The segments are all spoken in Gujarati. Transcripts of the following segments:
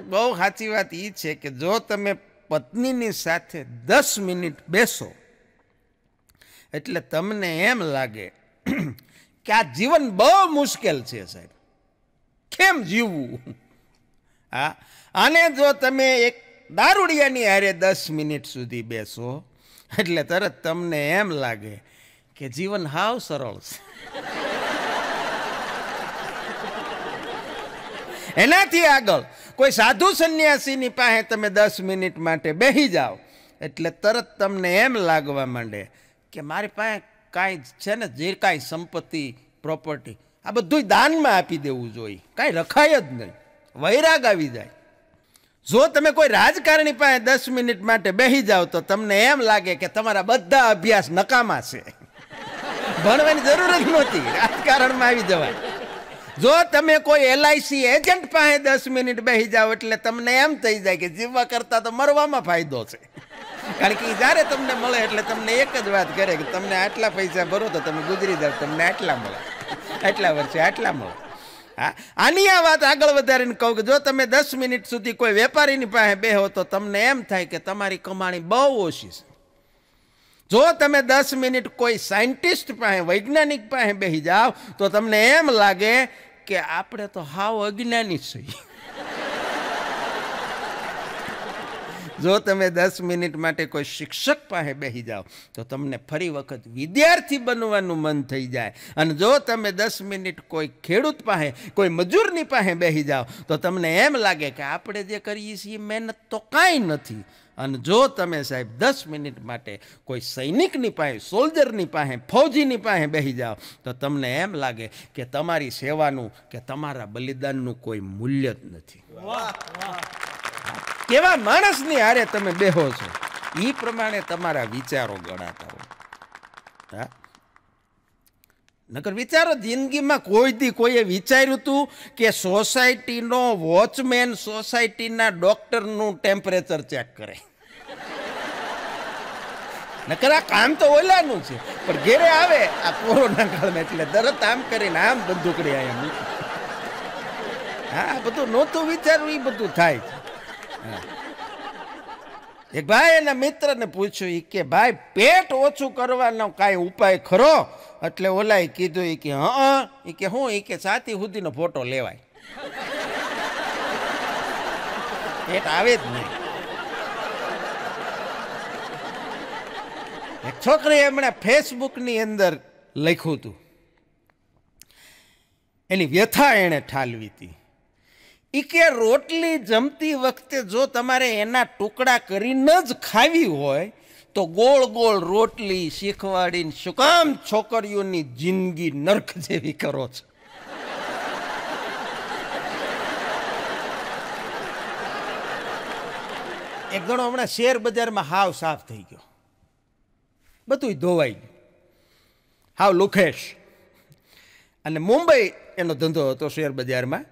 બહુ સાચી વાત એ છે કે જો તમે પત્નીની સાથે દસ મિનિટ બેસો એટલે તમને એમ લાગે કે આ જીવન બહુ મુશ્કેલ છે સાહેબ કેમ જીવવું હા અને જો તમે એક દારૂડિયાની હારે દસ મિનિટ સુધી બેસો એટલે તરત તમને એમ લાગે કે જીવન હાવ સરળ છે એનાથી આગળ કોઈ સાધુ સંન્યાસીની પાસે તમે દસ મિનિટ માટે બેસી જાઓ એટલે તરત તમને એમ લાગવા માંડે કે મારી પાસે કાંઈ છે ને જે કાંઈ સંપત્તિ પ્રોપર્ટી આ બધું દાનમાં આપી દેવું જોઈએ કાંઈ રખાય જ નહીં વૈરાગ આવી જાય જો તમે કોઈ રાજકારણી પાસે દસ મિનિટ માટે બેસી જાઓ તો તમને એમ લાગે કે તમારા બધા અભ્યાસ નકામા છે ભણવાની જરૂર જ નહોતી રાજકારણમાં આવી જવાય જો તમે કોઈ એલઆઈસી એજન્ટ પાસે દસ મિનિટ બેસી જાઓ એટલે તમને એમ થઈ જાય કે જીવવા કરતા તો મરવામાં ફાયદો છે કારણ કે જ્યારે તમને મળે એટલે તમને એક જ વાત કરે કે તમને આટલા પૈસા ભરો તો તમે ગુજરી જાઓ તમને આટલા મળે આટલા વર્ષે આટલા મળે હા આની આ વાત આગળ વધારીને કહું કે જો તમે દસ મિનિટ સુધી કોઈ વેપારીની પાસે બેહો તો તમને એમ થાય કે તમારી કમાણી બહુ ઓછી છે જો તમે દસ મિનિટ કોઈ સાયન્ટિસ્ટ પાસે વૈજ્ઞાનિક પાસે બેસી જાઓ તો તમને એમ લાગે કે આપણે તો હાવ અજ્ઞાની છીએ જો તમે દસ મિનિટ માટે કોઈ શિક્ષક પાસે બેસી જાઓ તો તમને ફરી વખત વિદ્યાર્થી બનવાનું મન થઈ જાય અને જો તમે દસ મિનિટ કોઈ ખેડૂત પાસે કોઈ મજૂરની પાસે બેસી જાઓ તો તમને એમ લાગે કે આપણે જે કરીએ છીએ મહેનત તો કાંઈ નથી અને જો તમે સાહેબ દસ મિનિટ માટે કોઈ સૈનિકની પાસે સોલ્જરની પાસે ફૌજીની પાસે બેસી જાઓ તો તમને એમ લાગે કે તમારી સેવાનું કે તમારા બલિદાનનું કોઈ મૂલ્ય જ નથી કેવા માણસની હારે તમે બેહો છો એ પ્રમાણે તમારા વિચારો ગણાતા હો હા નકર વિચારો જિંદગીમાં કોઈ કોઈએ વિચાર્યું હતું કે સોસાયટીનો વોચમેન સોસાયટીના ડૉક્ટરનું ટેમ્પરેચર ચેક કરે નકર આ કામ તો ઓલાનું છે પણ ઘેરે આવે આ કોરોના કાળમાં એટલે તરત આમ કરીને આમ બંદૂકડી આ હા બધું નહોતું વિચારવું એ બધું થાય છે એક ભાઈ એના મિત્રને પૂછ્યું કે ભાઈ પેટ ઓછું કરવાનો કાંઈ ઉપાય ખરો એટલે ઓલાએ કીધું એ કે હા એ કે હું એ કે સાથી સુધીનો ફોટો લેવાય પેટ આવે જ નહીં એક છોકરીએ એમણે ફેસબુકની અંદર લખ્યું હતું એની વ્યથા એણે ઠાલવી હતી એ કે રોટલી જમતી વખતે જો તમારે એના ટુકડા કરી ન જ ખાવી હોય તો ગોળ ગોળ રોટલી શીખવાડીને શું કામ છોકરીઓની જિંદગી નર્ક જેવી કરો છો એક જણો હમણાં શેર બજારમાં હાવ સાફ થઈ ગયો બધું ધોવાઈ ગયું હાવ લુખેશ અને મુંબઈ એનો ધંધો હતો શેર બજારમાં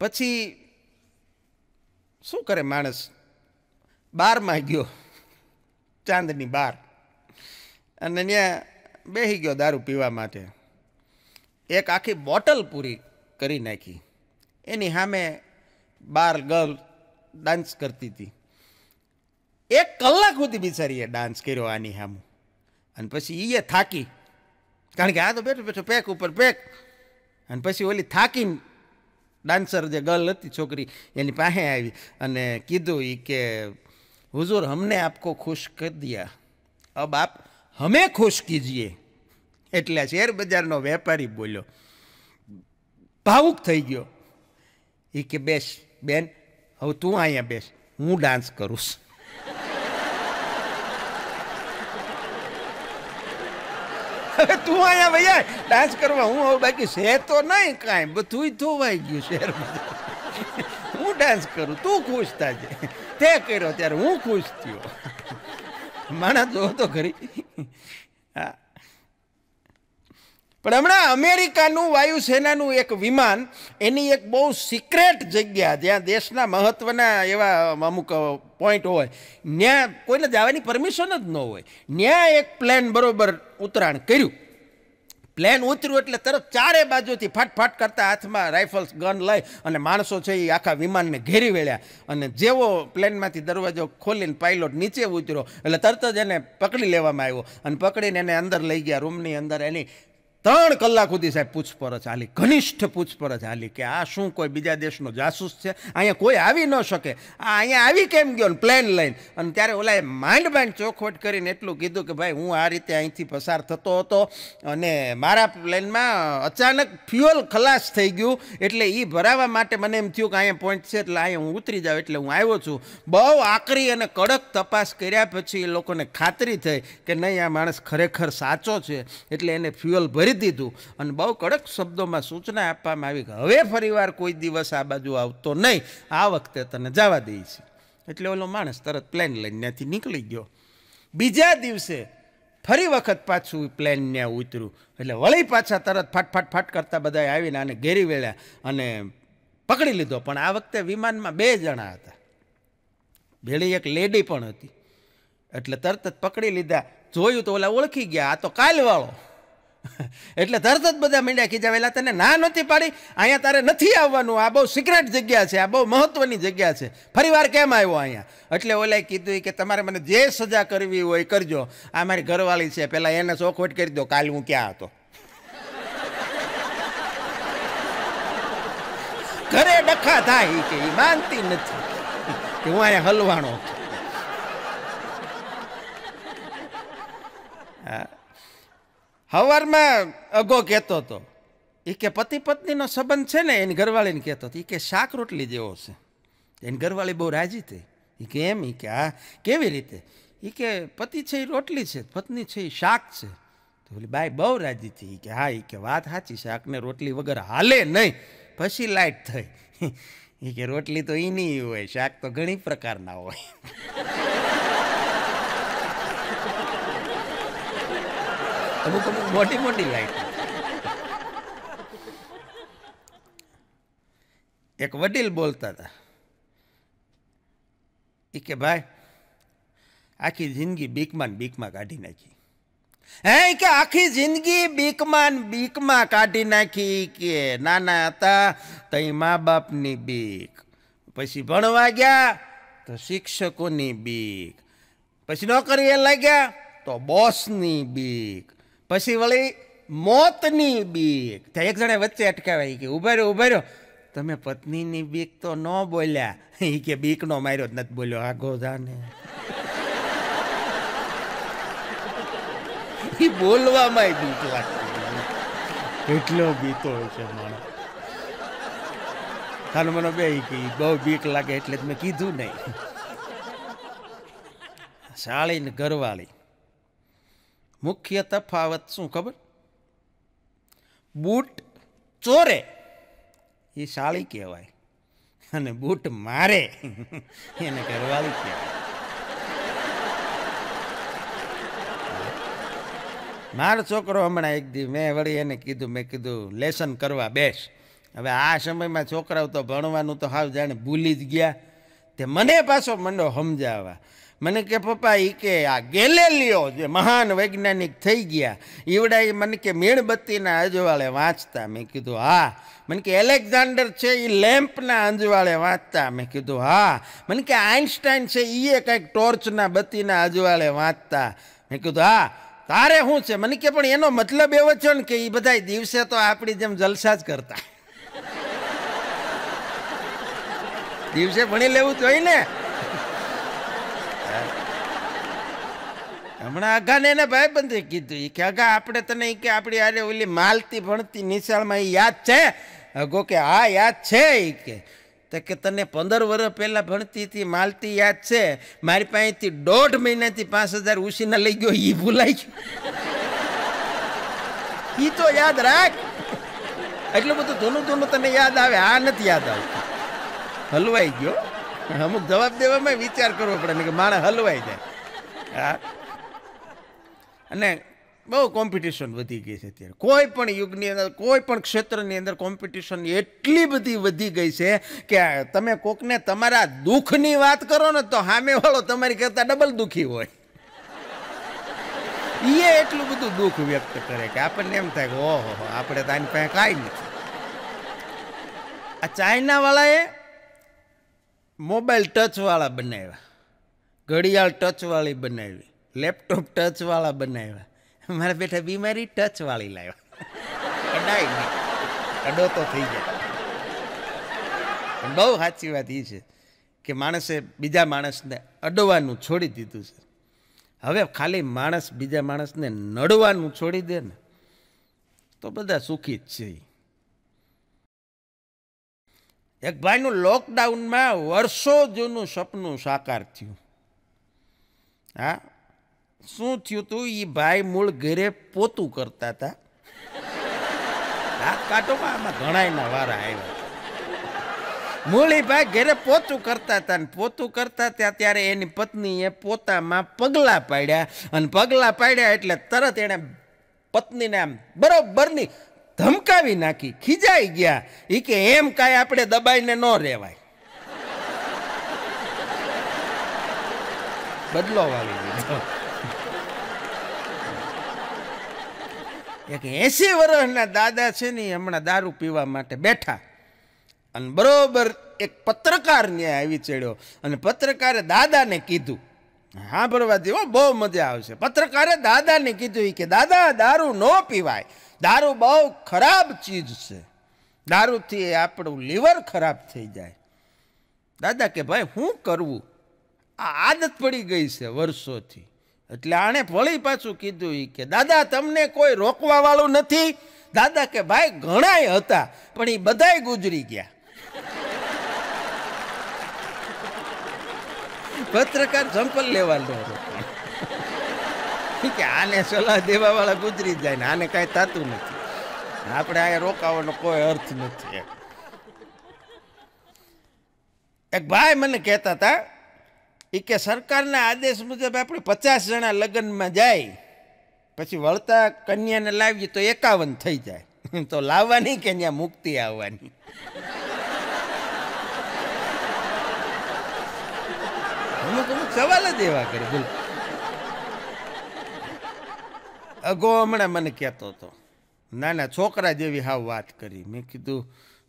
પછી શું કરે માણસ બારમાં ગયો ચાંદની બાર અને ત્યાં બેસી ગયો દારૂ પીવા માટે એક આખી બોટલ પૂરી કરી નાખી એની સામે બાર ગર્લ ડાન્સ કરતી હતી એક કલાક સુધી બિચારીએ ડાન્સ કર્યો આની સામું અને પછી એ થાકી કારણ કે આ તો બેઠો બેઠો પેક ઉપર પેક અને પછી ઓલી થાકીને ડાન્સર જે ગર્લ હતી છોકરી એની પાસે આવી અને કીધું એ કે हुजूर हमने આપકો ખુશ कर દયા અબ આપ હમે ખુશ કીજીએ એટલે શેર બજારનો વેપારી બોલ્યો ભાવુક થઈ ગયો એ કે બેસ બેન હવે તું અહીંયા બેસ હું ડાન્સ કરું તું અહીંયા ભૈયા ડાન્સ કરવા હું હવે બાકી શેર તો નહીં કાંઈ બધું ધોવાઈ ગયું શેર હું ડાન્સ કરું તું ખુશ થાજે તે કર્યો ત્યારે હું ખુશ થયો માણસ જો તો ખરી હા પણ હમણાં અમેરિકાનું વાયુસેનાનું એક વિમાન એની એક બહુ સિક્રેટ જગ્યા જ્યાં દેશના મહત્ત્વના એવા અમુક પોઈન્ટ હોય ત્યાં કોઈને જવાની પરમિશન જ ન હોય ત્યાં એક પ્લેન બરોબર ઉતરાણ કર્યું પ્લેન ઉતર્યું એટલે તરત ચારે બાજુથી ફાટફાટ કરતા હાથમાં રાઇફલ્સ ગન લઈ અને માણસો છે એ આખા વિમાનને ઘેરી વળ્યા અને જેવો પ્લેનમાંથી દરવાજો ખોલીને પાઇલોટ નીચે ઉતર્યો એટલે તરત જ એને પકડી લેવામાં આવ્યો અને પકડીને એને અંદર લઈ ગયા રૂમની અંદર એની ત્રણ કલાક સુધી સાહેબ પૂછપરછ હાલી ઘનિષ્ઠ પૂછપરછ હાલી કે આ શું કોઈ બીજા દેશનો જાસૂસ છે અહીંયા કોઈ આવી ન શકે આ અહીંયા આવી કેમ ગયો ને પ્લેન લઈને અને ત્યારે ઓલાએ માઇન્ડ માંડ ચોખવટ કરીને એટલું કીધું કે ભાઈ હું આ રીતે અહીંથી પસાર થતો હતો અને મારા પ્લેનમાં અચાનક ફ્યુઅલ ખલાસ થઈ ગયું એટલે એ ભરાવા માટે મને એમ થયું કે અહીંયા પોઈન્ટ છે એટલે અહીંયા હું ઉતરી જાઉં એટલે હું આવ્યો છું બહુ આકરી અને કડક તપાસ કર્યા પછી એ લોકોને ખાતરી થઈ કે નહીં આ માણસ ખરેખર સાચો છે એટલે એને ફ્યુઅલ ભરી કરી દીધું અને બહુ કડક શબ્દોમાં સૂચના આપવામાં આવી કે હવે ફરીવાર કોઈ દિવસ આ બાજુ આવતો નહીં આ વખતે તને જવા દે છે એટલે ઓલો માણસ તરત પ્લેન લઈને ત્યાંથી નીકળી ગયો બીજા દિવસે ફરી વખત પાછું પ્લેન ત્યાં ઉતર્યું એટલે વળી પાછા તરત ફાટ ફાટ ફાટ કરતા બધા આવીને આને ઘેરી વેળ્યા અને પકડી લીધો પણ આ વખતે વિમાનમાં બે જણા હતા ભેળી એક લેડી પણ હતી એટલે તરત જ પકડી લીધા જોયું તો ઓલા ઓળખી ગયા આ તો કાલવાળો એટલે તરત જ બધા મીંડ્યા ખીજાવેલા તને ના નથી પાડી અહીંયા તારે નથી આવવાનું આ બહુ સિક્રેટ જગ્યા છે આ બહુ મહત્વની જગ્યા છે ફરીવાર કેમ આવ્યો અહીંયા એટલે ઓલે કીધું કે તમારે મને જે સજા કરવી હોય કરજો આ મારી ઘરવાળી છે પહેલાં એને ચોખવટ કરી દો કાલ હું ક્યાં હતો ઘરે ડખા થાય કે એ માનતી નથી કે હું અહીંયા હલવાણો હા હવારમાં અગો કહેતો હતો એ કે પતિ પત્નીનો સંબંધ છે ને એની ઘરવાળીને કહેતો હતો એ કે શાક રોટલી જેવો છે એની ઘરવાળી બહુ રાજી થઈ એ કે એમ એ કે આ કેવી રીતે એ કે પતિ છે એ રોટલી છે પત્ની છે એ શાક છે તો બોલી બાઈ બહુ રાજી થઈ કે હા એ કે વાત સાચી શાકને રોટલી વગર હાલે નહીં પછી લાઇટ થઈ એ કે રોટલી તો એની હોય શાક તો ઘણી પ્રકારના હોય અમુક અમુક મોટી મોટી લાઈટ એક વડીલ બોલતા હતા એ કે ભાઈ આખી જિંદગી બીકમાં બીકમાં કાઢી નાખી હે કે આખી જિંદગી બીકમાં બીકમાં કાઢી નાખી કે નાના હતા તઈ મા બાપની બીક પછી ભણવા ગયા તો શિક્ષકોની બીક પછી નોકરીએ લાગ્યા તો બોસની બીક પછી વળી મોતની બીક ત્યાં એક જણે વચ્ચે અટકાવાય કે ઉભે રહ્યો ઉભા રહ્યો તમે પત્નીની બીક તો ન બોલ્યા એ કે બીકનો માર્યો જ નથી બોલ્યો આગો જાને એ બોલવામાં બીક લાગતી કેટલો બીતો હોય છે માણસ ખાનું મને બે કહી બહુ બીક લાગે એટલે મેં કીધું નહીં શાળીને ઘરવાળી મુખ્ય તફાવત શું ખબર બૂટ ચોરે એ શાળી કહેવાય અને બૂટ મારે એને ઘરવાળી કહેવાય મારો છોકરો હમણાં એક દી મેં વળી એને કીધું મેં કીધું લેસન કરવા બેસ હવે આ સમયમાં છોકરાઓ તો ભણવાનું તો હાવ જાણે ભૂલી જ ગયા તે મને પાછો મંડો સમજાવવા મને કે પપ્પા એ કે આ ગેલેલિયો જે મહાન વૈજ્ઞાનિક થઈ ગયા ઈવડા એ મને કે મીણબત્તીના અજવાળે વાંચતા મેં કીધું હા મને કે એલેક્ઝાન્ડર છે એ લેમ્પના અંજવાળે વાંચતા મેં કીધું હા મને કે આઇન્સ્ટાઈન છે એ કંઈક ટોર્ચના બત્તીના અજવાળે વાંચતા મેં કીધું હા તારે શું છે મને કે પણ એનો મતલબ એવો છે ને કે એ બધા દિવસે તો આપણી જેમ જલસા જ કરતા દિવસે ભણી લેવું જોઈએ ને હમણાં અઘાને એને ભાઈબંધે કીધું એ કે અઘા આપણે તને કે આપણી આરે ઓલી માલતી ભણતી નિશાળમાં એ યાદ છે અગો કે હા યાદ છે એ કે તો કે તને પંદર વર્ષ પહેલાં ભણતી હતી માલતી યાદ છે મારી પાસેથી દોઢ મહિનાથી પાંચ હજાર ઉછીના લઈ ગયો એ ભૂલાઈ ગયો એ તો યાદ રાખ એટલું બધું ધૂનું ધૂનું તને યાદ આવે આ નથી યાદ આવતું હલવાઈ ગયો અમુક જવાબ દેવામાં વિચાર કરવો પડે ને કે માણસ હલવાઈ જાય હા અને બહુ કોમ્પિટિશન વધી ગઈ છે અત્યારે કોઈ પણ યુગની અંદર કોઈ પણ ક્ષેત્રની અંદર કોમ્પિટિશન એટલી બધી વધી ગઈ છે કે તમે કોકને તમારા દુઃખની વાત કરો ને તો સામેવાળો તમારી કરતાં ડબલ દુઃખી હોય એ એટલું બધું દુઃખ વ્યક્ત કરે કે આપણને એમ થાય કે ઓહો આપણે તો આની પાસે કાંઈ નથી આ ચાઇનાવાળાએ મોબાઈલ ટચવાળા બનાવ્યા ઘડિયાળ ટચવાળી બનાવી લેપટોપ ટચવાળા બનાવ્યા મારા બેઠા બીમારી ટચવાળી લાવ્યા અડાય નહીં અડો તો થઈ જાય બહુ સાચી વાત એ છે કે માણસે બીજા માણસને અડવાનું છોડી દીધું છે હવે ખાલી માણસ બીજા માણસને નડવાનું છોડી દે ને તો બધા સુખી જ છે એક ભાઈનું લોકડાઉનમાં વર્ષો જૂનું સપનું સાકાર થયું હા શું થયું હતું એ ભાઈ મૂળ ઘરે પોતું કરતા હતા હાથ કાઢોમાં આમાં ઘણાયના વારા આવ્યા ભાઈ ઘરે પોતું કરતા હતા ને પોતું કરતા ત્યાં ત્યારે એની પત્નીએ પોતામાં પગલા પાડ્યા અને પગલાં પાડ્યા એટલે તરત એણે પત્નીને આમ બરોબરની ધમકાવી નાખી ખીજાઈ ગયા એ કે એમ કાંઈ આપણે દબાઈને ન રહેવાય બદલો વાળી ગયો એક એંસી વર્ષના દાદા છે ને હમણાં દારૂ પીવા માટે બેઠા અને બરોબર એક પત્રકાર ત્યાં આવી ચડ્યો અને પત્રકારે દાદાને કીધું હા ભરવાથી હો બહુ મજા આવશે પત્રકારે દાદાને કીધું કે દાદા દારૂ ન પીવાય દારૂ બહુ ખરાબ ચીજ છે દારૂથી આપણું લીવર ખરાબ થઈ જાય દાદા કે ભાઈ શું કરવું આ આદત પડી ગઈ છે વર્ષોથી એટલે આણે વળી પાછું કીધું એ કે દાદા તમને કોઈ રોકવા વાળું નથી દાદા કે ભાઈ ઘણાય હતા પણ એ બધાય ગુજરી ગયા પત્રકાર સંપલ લેવાનો કે આને સલાહ દેવા વાળા ગુજરી જાય ને આને કાંઈ થતું નથી આપણે આ રોકાવાનો કોઈ અર્થ નથી એક ભાઈ મને કહેતા હતા એ કે સરકારના આદેશ મુજબ આપણે પચાસ જણા લગ્નમાં જાય પછી વળતા કન્યાને લાવીએ તો એકાવન થઈ જાય તો લાવવાની કે ત્યાં મુક્તિ આવવાની અમુક અમુક સવાલ જ એવા કરે બોલ અગો હમણાં મને કહેતો હતો નાના છોકરા જેવી હાવ વાત કરી મેં કીધું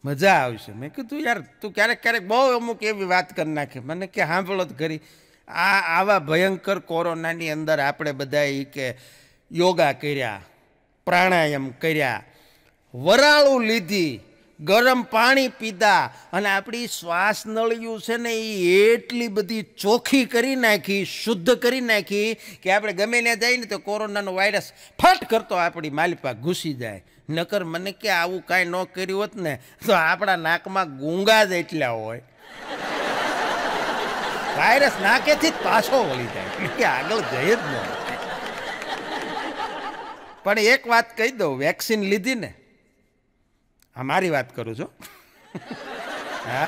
મજા આવશે મેં કીધું યાર તું ક્યારેક ક્યારેક બહુ અમુક એવી વાત કરી નાખે મને કે સાંભળો જ કરી આ આવા ભયંકર કોરોનાની અંદર આપણે બધાએ કે યોગા કર્યા પ્રાણાયામ કર્યા વરાળું લીધી ગરમ પાણી પીધા અને આપણી શ્વાસ નળિયું છે ને એ એટલી બધી ચોખ્ખી કરી નાખી શુદ્ધ કરી નાખી કે આપણે ગમે ત્યાં જઈએ ને તો કોરોનાનો વાયરસ ફટ કરતો આપણી માલિપા ઘૂસી જાય નકર મને કે આવું કાંઈ ન કર્યું હોત ને તો આપણા નાકમાં ગુંગા જ એટલા હોય વાયરસ નાકેથી જ પાછો વળી જાય કે આગળ જઈ જ ન પણ એક વાત કહી દઉં વેક્સિન લીધી ને હા મારી વાત કરું છું હા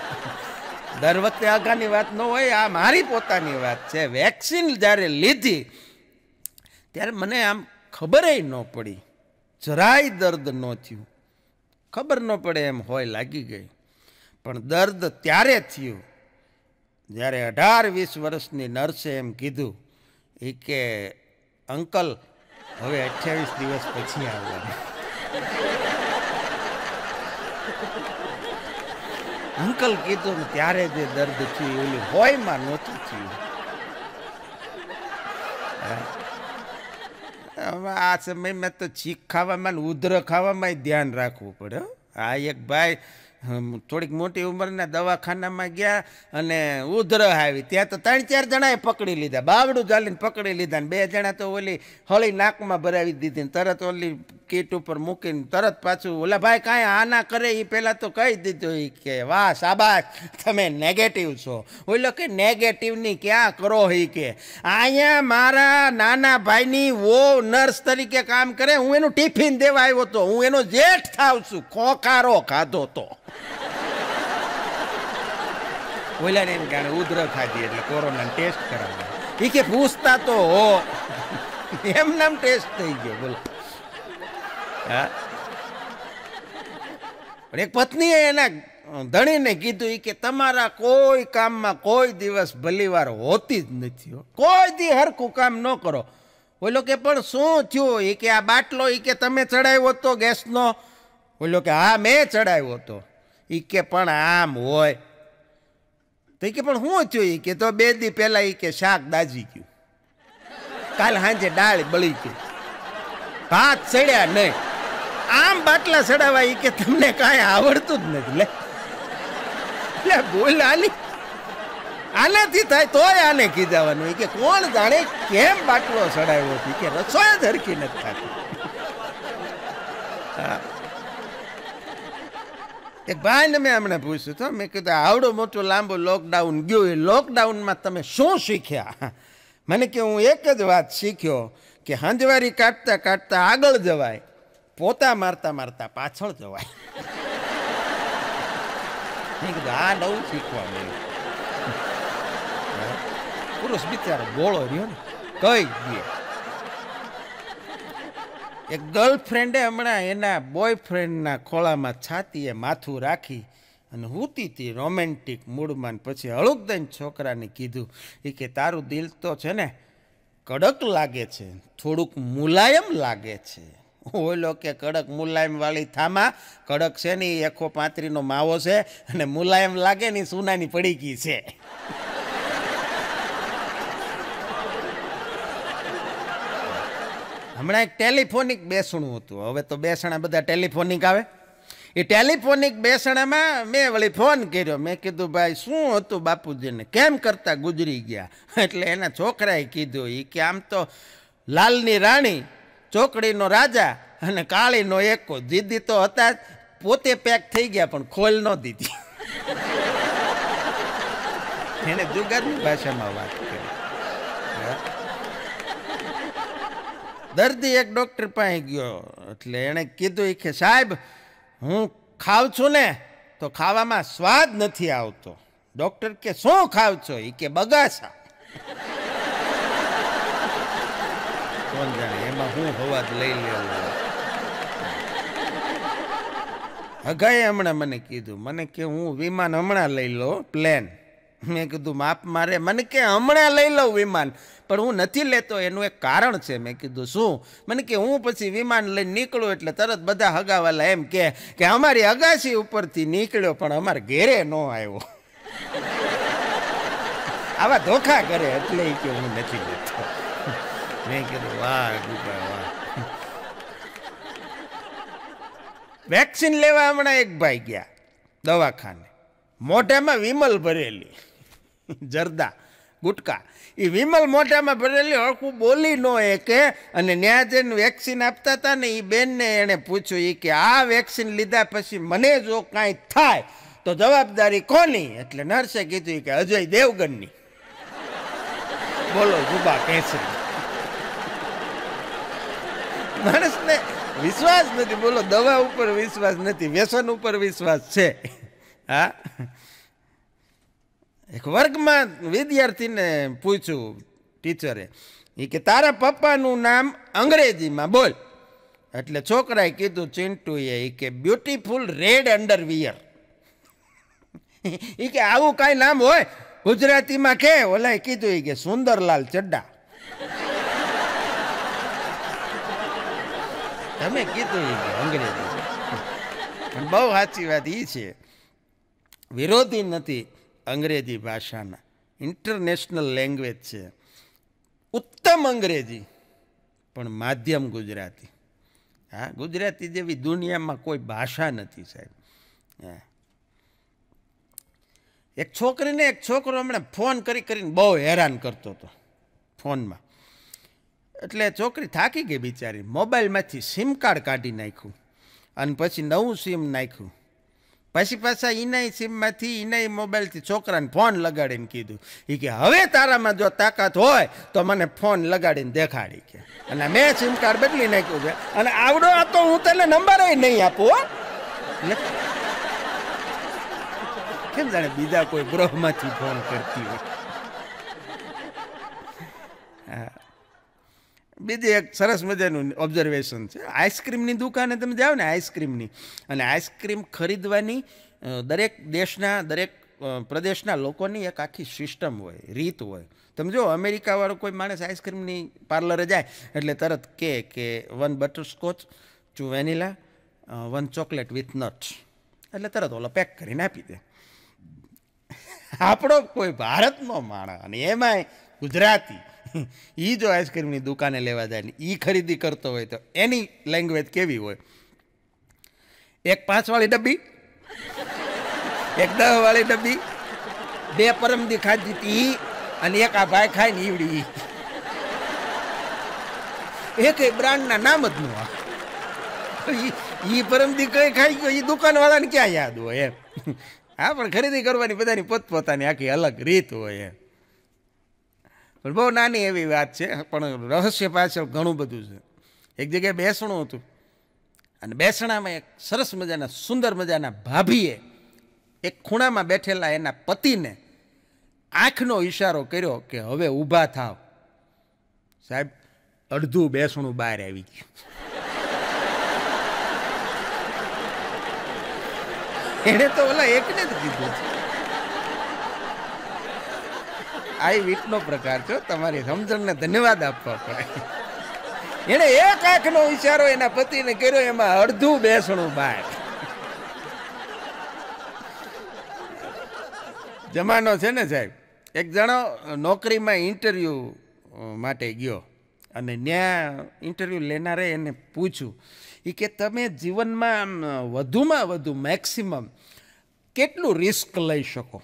દર વખતે આગાની વાત ન હોય આ મારી પોતાની વાત છે વેક્સિન જ્યારે લીધી ત્યારે મને આમ ખબરેય ન પડી જરાય દર્દ ન થયું ખબર ન પડે એમ હોય લાગી ગઈ પણ દર્દ ત્યારે થયું જ્યારે અઢાર વીસ વર્ષની નર્સે એમ કીધું એ કે અંકલ હવે અઠ્યાવીસ દિવસ પછી આવવાનું અંકલ કીધું ત્યારે જે દર્દ થયું હોય હોયમાં નથી થયું આ સમયમાં તો છીક ખાવામાં ઉધર ખાવામાં ધ્યાન રાખવું પડે આ એક ભાઈ થોડીક મોટી ઉંમરના દવાખાનામાં ગયા અને ઉધર આવી ત્યાં તો ત્રણ ચાર જણાએ પકડી લીધા બાવડું ચાલીને પકડી લીધા ને બે જણા તો ઓલી હળી નાકમાં ભરાવી દીધી ને તરત ઓલી કીટ ઉપર મૂકીને તરત પાછું ઓલા ભાઈ કાંઈ આના કરે એ પહેલાં તો કહી દીધું એ કે વાહ શાબાશ તમે નેગેટિવ છો ઓલો કે નેગેટિવની ક્યાં કરો એ કે અહીંયા મારા નાના ભાઈની વો નર્સ તરીકે કામ કરે હું એનું ટિફિન દેવા આવ્યો હતો હું એનો જેઠ થાવ છું ખોખારો ખાધો હતો ઓલાને એમ કારણે ઉધર ખાધી એટલે કોરોનાને ટેસ્ટ કરાવ્યો એ કે પૂછતા તો હો એમ નામ ટેસ્ટ થઈ ગયો બોલો હા એક પત્નીએ એના ધણીને કીધું એ કે તમારા કોઈ કામમાં કોઈ દિવસ ભલીવાર હોતી જ નથી કોઈ દી હરખું કામ ન કરો બોલો કે પણ શું થયું એ કે આ બાટલો એ કે તમે ચડાવ્યો હતો ગેસનો ઓલો કે હા મેં ચડાવ્યો હતો એ કે પણ આમ હોય તો કે પણ હું થયું એ કે તો બે દી પહેલાં એ કે શાક દાજી ગયું કાલ સાંજે ડાળ બળી ગઈ ભાત ચડ્યા નહીં આમ બાટલા સડાવા એ કે તમને કાંઈ આવડતું જ નથી લે એટલે બોલ આલી આનાથી થાય તોય આને કીધાવાનું કે કોણ જાણે કેમ બાટલો સડાવ્યો કે રસોઈ જ હરકી નથી થતી એક ભાઈને મેં હમણાં પૂછ્યું તો મેં કીધું આવડો મોટો લાંબો લોકડાઉન ગયો એ લોકડાઉનમાં તમે શું શીખ્યા મને કે હું એક જ વાત શીખ્યો કે હાંજવારી કાઢતા કાઢતા આગળ જવાય પોતા મારતા મારતા પાછળ જવાય મેં કીધું આ નવું શીખવા મળ્યું પુરુષ બિચારો ગોળો રહ્યો ને કઈ ગયો એક ગર્લફ્રેન્ડે હમણાં એના બોયફ્રેન્ડના ખોળામાં છાતીએ માથું રાખી અને હૂતી હતી રોમેન્ટિક મૂડમાં પછી હળુકદન છોકરાને કીધું એ કે તારું દિલ તો છે ને કડક લાગે છે થોડુંક મુલાયમ લાગે છે ઓલો કે કડક મુલાયમવાળી થામા કડક છે ને એ એકો પાંત્રીનો માવો છે અને મુલાયમ લાગે ને સુનાની પડી ગઈ છે હમણાં એક ટેલિફોનિક બેસણું હતું હવે તો બેસણા બધા ટેલિફોનિક આવે એ ટેલિફોનિક બેસણામાં મેં વળી ફોન કર્યો મેં કીધું ભાઈ શું હતું બાપુજીને કેમ કરતા ગુજરી ગયા એટલે એના છોકરાએ કીધું એ કે આમ તો લાલની રાણી ચોકડીનો રાજા અને કાળીનો એકો જીદી તો હતા પોતે પેક થઈ ગયા પણ ખોલ ન દીધી એને જુગારની ભાષામાં વાત કરી દર્દી એક ડૉક્ટર પાસે ગયો એટલે એણે કીધું એ કે સાહેબ હું ખાઉં છું ને તો ખાવામાં સ્વાદ નથી આવતો ડૉક્ટર કે શું ખાવ છો એ કે બગાસા કોણ જાણે એમાં હું હવાજ લઈ લેવું હગાએ હમણાં મને કીધું મને કે હું વિમાન હમણાં લઈ લો પ્લેન મેં કીધું માપ મારે મને કે હમણાં લઈ લઉં વિમાન પણ હું નથી લેતો એનું એક કારણ છે મેં કીધું શું મને કે હું પછી વિમાન લઈને નીકળું એટલે તરત બધા હગાવાલા એમ કે કે અમારી અગાસી ઉપરથી નીકળ્યો પણ અમારે ઘેરે ન આવ્યો આવા ધોખા કરે એટલે કે હું નથી લેતો મેં કીધું વાહ વાહ વેક્સિન લેવા હમણાં એક ભાઈ ગયા દવાખાને મોઢામાં વિમલ ભરેલી જરદા ગુટકા એ વિમલ મોઢામાં ભરેલી હળખું બોલી ન એકે અને ન્યાયાધીન વેક્સિન આપતા હતા ને એ બેનને એણે પૂછ્યું એ કે આ વેક્સિન લીધા પછી મને જો કાંઈ થાય તો જવાબદારી કોની એટલે નરસે કીધું કે અજય દેવગનની બોલો જુબા કહે છે માણસને વિશ્વાસ નથી બોલો દવા ઉપર વિશ્વાસ નથી વ્યસન ઉપર વિશ્વાસ છે હા એક વર્ગમાં વિદ્યાર્થીને પૂછ્યું ટીચરે એ કે તારા પપ્પાનું નામ અંગ્રેજીમાં બોલ એટલે છોકરાએ કીધું ચિંટુએ એ કે બ્યુટીફુલ રેડ અંડરવિયર એ કે આવું કાંઈ નામ હોય ગુજરાતીમાં કે ઓલાએ કીધું એ કે સુંદરલાલ ચડ્ડા તમે કીધું એ અંગ્રેજી બહુ સાચી વાત એ છે વિરોધી નથી અંગ્રેજી ભાષાના ઇન્ટરનેશનલ લેંગ્વેજ છે ઉત્તમ અંગ્રેજી પણ માધ્યમ ગુજરાતી હા ગુજરાતી જેવી દુનિયામાં કોઈ ભાષા નથી સાહેબ હા એક છોકરીને એક છોકરો હમણાં ફોન કરી કરીને બહુ હેરાન કરતો હતો ફોનમાં એટલે છોકરી થાકી ગઈ બિચારી મોબાઈલમાંથી સિમ કાર્ડ કાઢી નાખ્યું અને પછી નવું સિમ નાખ્યું પછી પાછા ઇનાય સિમમાંથી ઇનાય મોબાઈલથી છોકરાને ફોન લગાડીને કીધું એ કે હવે તારામાં જો તાકાત હોય તો મને ફોન લગાડીને દેખાડી કે અને મેં સિમ કાર્ડ બદલી નાખ્યું છે અને આવડો આ તો હું તને નંબર નહીં આપું હો કેમ જાણે બીજા કોઈ ગ્રહમાંથી ફોન કરતી હોય હા બીજી એક સરસ મજાનું ઓબ્ઝર્વેશન છે આઈસ્ક્રીમની દુકાને તમે જાઓ ને આઈસ્ક્રીમની અને આઈસ્ક્રીમ ખરીદવાની દરેક દેશના દરેક પ્રદેશના લોકોની એક આખી સિસ્ટમ હોય રીત હોય તમે જો અમેરિકાવાળો કોઈ માણસ આઈસ્ક્રીમની પાર્લરે જાય એટલે તરત કે કે one butterscotch scotch two vanilla one chocolate with nuts એટલે તરત ઓલો પેક કરીને આપી દે આપણો કોઈ ભારતનો માણસ અને એમાંય ગુજરાતી એ જો આઈસ્ક્રીમની દુકાને લેવા જાય ને એ ખરીદી કરતો હોય તો એની લેંગ્વેજ કેવી હોય એક પાંચવાળી ડબ્બી એક દસવાળી ડબ્બી બે પરમદી ખાધી હતી અને એક આ ભાઈ ખાય ને ઈવડી એક બ્રાન્ડના નામ જ નું આ એ પરમદી કઈ ખાઈ ગયો એ દુકાનવાળાને ક્યાં યાદ હોય એમ હા પણ ખરીદી કરવાની બધાની પોતપોતાની આખી અલગ રીત હોય એમ પણ બહુ નાની એવી વાત છે પણ રહસ્ય પાછળ ઘણું બધું છે એક જગ્યાએ બેસણું હતું અને બેસણામાં એક સરસ મજાના સુંદર મજાના ભાભીએ એક ખૂણામાં બેઠેલા એના પતિને આંખનો ઇશારો કર્યો કે હવે ઊભા થાવ સાહેબ અડધું બેસણું બહાર આવી ગયું એણે તો ઓલા એકને જ કીધું છે આઈ વીટનો પ્રકાર છો તમારી સમજણને ધન્યવાદ આપવા પડે એણે એક આંખનો ઇશારો એના પતિને કર્યો એમાં અડધું બેસણું બહાર જમાનો છે ને સાહેબ એક જણો નોકરીમાં ઇન્ટરવ્યૂ માટે ગયો અને ત્યાં ઇન્ટરવ્યૂ લેનારે એને પૂછ્યું એ કે તમે જીવનમાં વધુમાં વધુ મેક્સિમમ કેટલું રિસ્ક લઈ શકો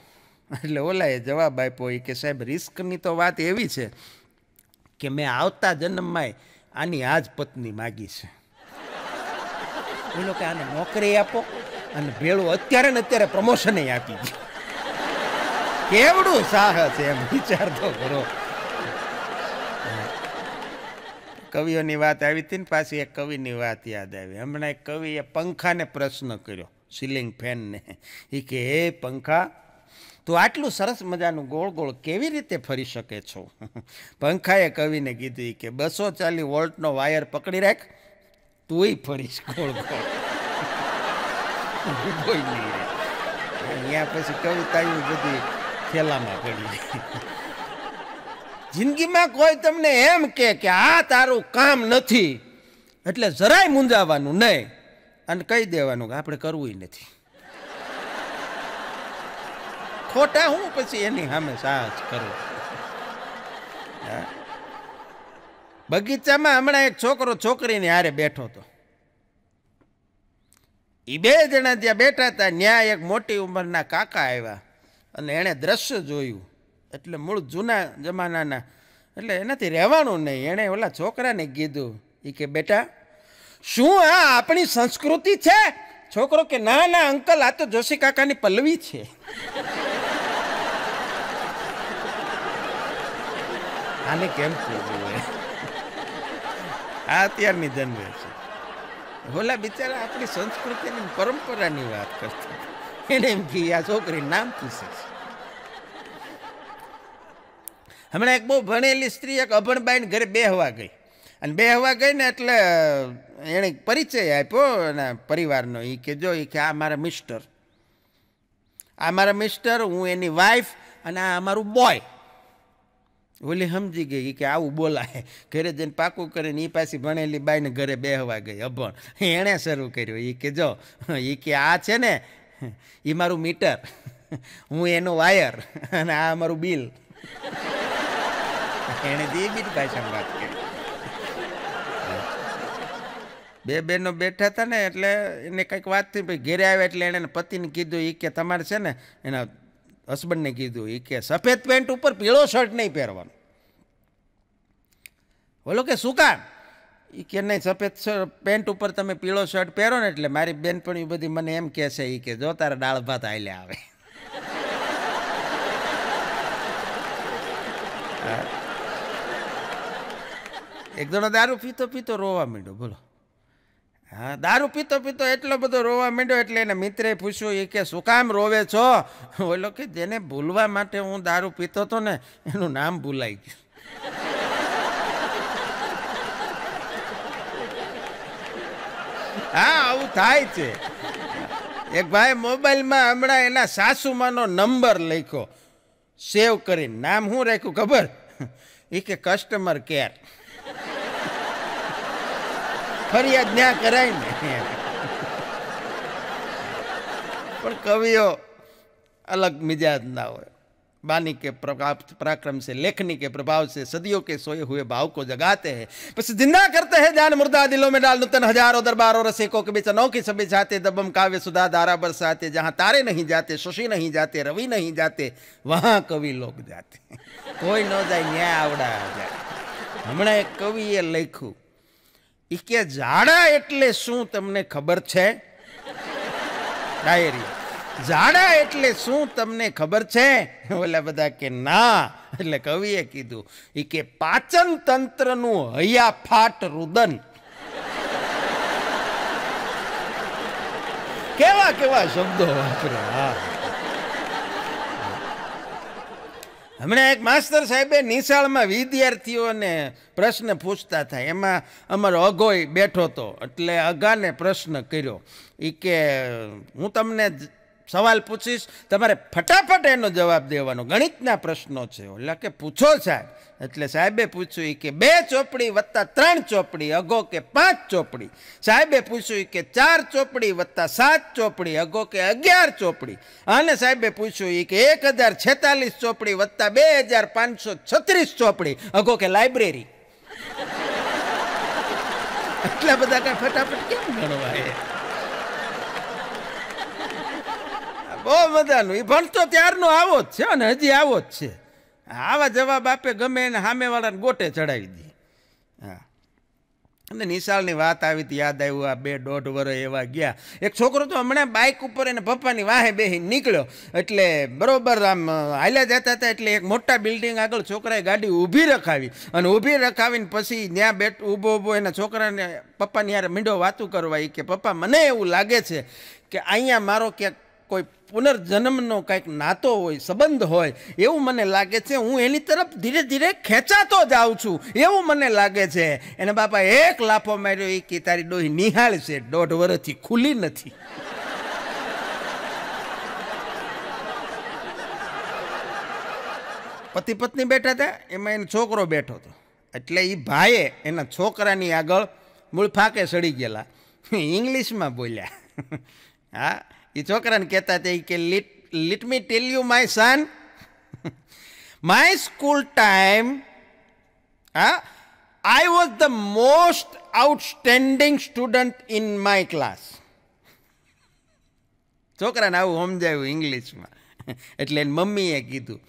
એટલે ઓલા એ જવાબ આપ્યો એ કે સાહેબ રિસ્કની તો વાત એવી છે કે મેં આવતા જન્મમાંય આની આ જ પત્ની માગી છે બોલો કે આને નોકરી આપો અને ભેળું અત્યારે ને અત્યારે પ્રમોશને આપી દે કેવડું સાહસ એમ વિચાર તો કરો કવિઓની વાત આવી હતી ને પાછી એક કવિની વાત યાદ આવી હમણાં એક કવિએ પંખાને પ્રશ્ન કર્યો સિલિંગ ફેનને એ કે હે પંખા તો આટલું સરસ મજાનું ગોળ ગોળ કેવી રીતે ફરી શકે છો પંખાએ કવિને કીધું કે બસો ચાલી વોલ્ટનો વાયર પકડી રાખ તુંય ફરીશ ગોળ ગોળ અહીંયા પછી કવિતાયું બધી થેલામાં પડી જિંદગીમાં કોઈ તમને એમ કે કે આ તારું કામ નથી એટલે જરાય મૂંઝાવાનું નહીં અને કહી દેવાનું કે આપણે કરવું નથી ખોટા હું પછી એની સામે સાહસ કરું બગીચામાં હમણાં એક છોકરો છોકરીની હારે બેઠો હતો એ બે જણા જ્યાં બેઠા હતા ત્યાં એક મોટી ઉંમરના કાકા આવ્યા અને એણે દ્રશ્ય જોયું એટલે મૂળ જૂના જમાનાના એટલે એનાથી રહેવાનું નહીં એણે ઓલા છોકરાને કીધું એ કે બેટા શું આ આપણી સંસ્કૃતિ છે છોકરો કે ના ના અંકલ આ તો જોશી કાકાની પલવી છે આને કેમ જોઈએ આ અત્યારની જનરેશન છે ઓલા બિચારા આપણી સંસ્કૃતિની પરંપરાની વાત કરતા એને એમ કે આ છોકરી નામ પૂછે છે હમણાં એક બહુ ભણેલી સ્ત્રી એક અભણબાઈને ઘરે બે હવા ગઈ અને બેહવા ગઈ ને એટલે એણે પરિચય આપ્યો અને પરિવારનો એ કે જો એ કે આ મારા મિસ્ટર આ મારા મિસ્ટર હું એની વાઈફ અને આ અમારું બોય ઓલી સમજી ગઈ કે આવું બોલાય ઘરે જઈને પાકું કરીને એ પાછી ભણેલી બાઈને ઘરે બેહવા ગઈ અભણ એણે શરૂ કર્યું એ કે જો એ કે આ છે ને એ મારું મીટર હું એનો વાયર અને આ અમારું બિલ એણે એ વાત કરી બે બેનો બેઠા હતા ને એટલે એને કંઈક વાત થઈ ભાઈ ઘેરે આવ્યા એટલે એણે પતિને કીધું એ કે તમારે છે ને એના હસબન્ડને કીધું એ કે સફેદ પેન્ટ ઉપર પીળો શર્ટ નહીં પહેરવાનો બોલો કે શું કામ એ કે નહીં સફેદ પેન્ટ ઉપર તમે પીળો શર્ટ પહેરો ને એટલે મારી બેનપણી બધી મને એમ કહે છે એ કે જો તારા દાળ ભાત આયલે આવે એક જણો દારૂ પીતો પીતો રોવા માંડ્યો બોલો હા દારૂ પીતો પીતો એટલો બધો રોવા માંડ્યો એટલે એને મિત્રે પૂછ્યું એ કે શું કામ રોવે છો ઓલો કે જેને ભૂલવા માટે હું દારૂ પીતો હતો ને એનું નામ ભૂલાઈ ગયું હા આવું થાય છે એક ભાઈ મોબાઈલમાં હમણાં એના સાસુમાનો નંબર લખ્યો સેવ કરીને નામ હું રાખ્યું ખબર એ કે કસ્ટમર કેર ફરિયાદ ન્યા કરાય ને પણ કવિઓ अलग मिजाज ना हो बानी के पराक्रम से लेखनी के प्रभाव से सदियों के सोए हुए भाव को जगाते हैं बस जिंदा करते हैं जान मुर्दा दिलों में डाल नूतन हजारों दरबारों रसिकों के बीच अनोखी सभी जाते दबम काव्य सुधा धारा बरसाते जहाँ तारे नहीं जाते शशि नहीं जाते रवि नहीं जाते वहाँ कवि लोग जाते कोई न जाए न्याय आवड़ा आ जाए हमने एक कविए लिखू એ કે જાડા એટલે શું તમને ખબર છે ડાયરી ઝાડા એટલે શું તમને ખબર છે ઓલા બધા કે ના એટલે કવિએ કીધું એ કે પાચન તંત્રનું હૈયા ફાટ રુદન કેવા કેવા શબ્દો વાપર્યા હા હમણાં એક માસ્તર સાહેબે નિશાળમાં વિદ્યાર્થીઓને પ્રશ્ન પૂછતા થાય એમાં અમારો અઘોય બેઠો હતો એટલે અઘાને પ્રશ્ન કર્યો એ કે હું તમને સવાલ પૂછીશ તમારે ફટાફટ એનો જવાબ દેવાનો ગણિતના પ્રશ્નો છે એટલે કે પૂછો સાહેબ એટલે સાહેબે પૂછ્યું કે બે ચોપડી વત્તા ત્રણ ચોપડી અગો કે પાંચ ચોપડી સાહેબે પૂછ્યું કે ચાર ચોપડી વત્તા સાત ચોપડી અગો કે અગિયાર ચોપડી અને સાહેબે પૂછ્યું કે એક હજાર છેતાલીસ ચોપડી વત્તા બે હજાર પાંચસો છત્રીસ ચોપડી અગો કે લાઇબ્રેરી એટલા બધા કાંઈ ફટાફટ કેમ ગણવા બહુ મજાનું એ ભણતો ત્યારનો આવો જ છે અને હજી આવો જ છે આવા જવાબ આપે ગમે એને સામેવાળાને ગોટે ચડાવી દે હા અને નિશાળની વાત આવી હતી યાદ આવ્યું આ બે દોઢ વર્ષ એવા ગયા એક છોકરો તો હમણાં બાઇક ઉપર એને પપ્પાની વાહે બેહીને નીકળ્યો એટલે બરોબર આમ હાલ્યા જતા હતા એટલે એક મોટા બિલ્ડિંગ આગળ છોકરાએ ગાડી ઊભી રખાવી અને ઊભી રખાવીને પછી ત્યાં બેઠ ઊભો ઊભો એના છોકરાને પપ્પાની યાર મીંડો વાતું કરવા એ કે પપ્પા મને એવું લાગે છે કે અહીંયા મારો ક્યાંક કોઈ પુનર્જન્મનો કંઈક નાતો હોય સંબંધ હોય એવું મને લાગે છે હું એની તરફ ધીરે ધીરે ખેંચાતો જાઉં છું એવું મને લાગે છે એને બાપા એક લાફો માર્યો એ કે તારી ડોહી નિહાળ છે દોઢ વર્ષથી ખુલી નથી પતિ પત્ની બેઠા હતા એમાં એનો છોકરો બેઠો હતો એટલે એ ભાઈએ એના છોકરાની આગળ મૂળ ફાંકે સડી ગયેલા ઇંગ્લિશમાં બોલ્યા હા એ છોકરાને કહેતા હતા કે let let me tell you my son my school time હા I was the most outstanding student in my class છોકરાને આવું સમજાયું ઇંગ્લિશમાં એટલે એની મમ્મીએ કીધું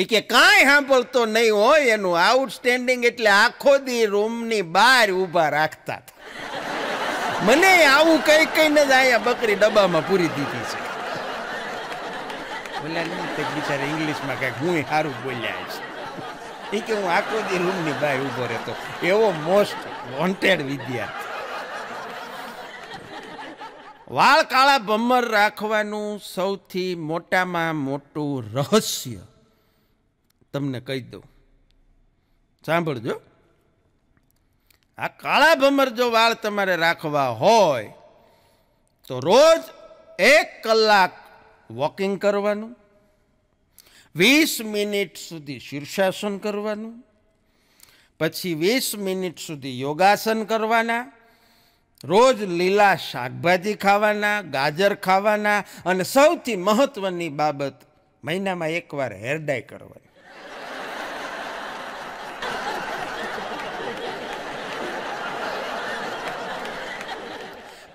એ કે કાંઈ સાંભળતો નહીં હોય એનું આઉટસ્ટેન્ડિંગ એટલે આખો દી રૂમની બહાર ઊભા રાખતા હતા મને આવું કઈ કઈને જ અહીંયા બકરી ડબ્બામાં પૂરી દીધી છે બોલ્યા ઇંગ્લિશમાં કંઈક હું સારું બોલ્યા છે એ કે હું આખો જે રૂમની ભાઈ ઊભો રહેતો એવો મોસ્ટ વોન્ટેડ વિદ્યાર્થી વાળ કાળા ભમર રાખવાનું સૌથી મોટામાં મોટું રહસ્ય તમને કહી દઉં સાંભળજો આ કાળા ભમર જો વાળ તમારે રાખવા હોય તો રોજ એક કલાક વોકિંગ કરવાનું વીસ મિનિટ સુધી શીર્ષાસન કરવાનું પછી વીસ મિનિટ સુધી યોગાસન કરવાના રોજ લીલા શાકભાજી ખાવાના ગાજર ખાવાના અને સૌથી મહત્ત્વની બાબત મહિનામાં એકવાર હેરડાઈ કરવાની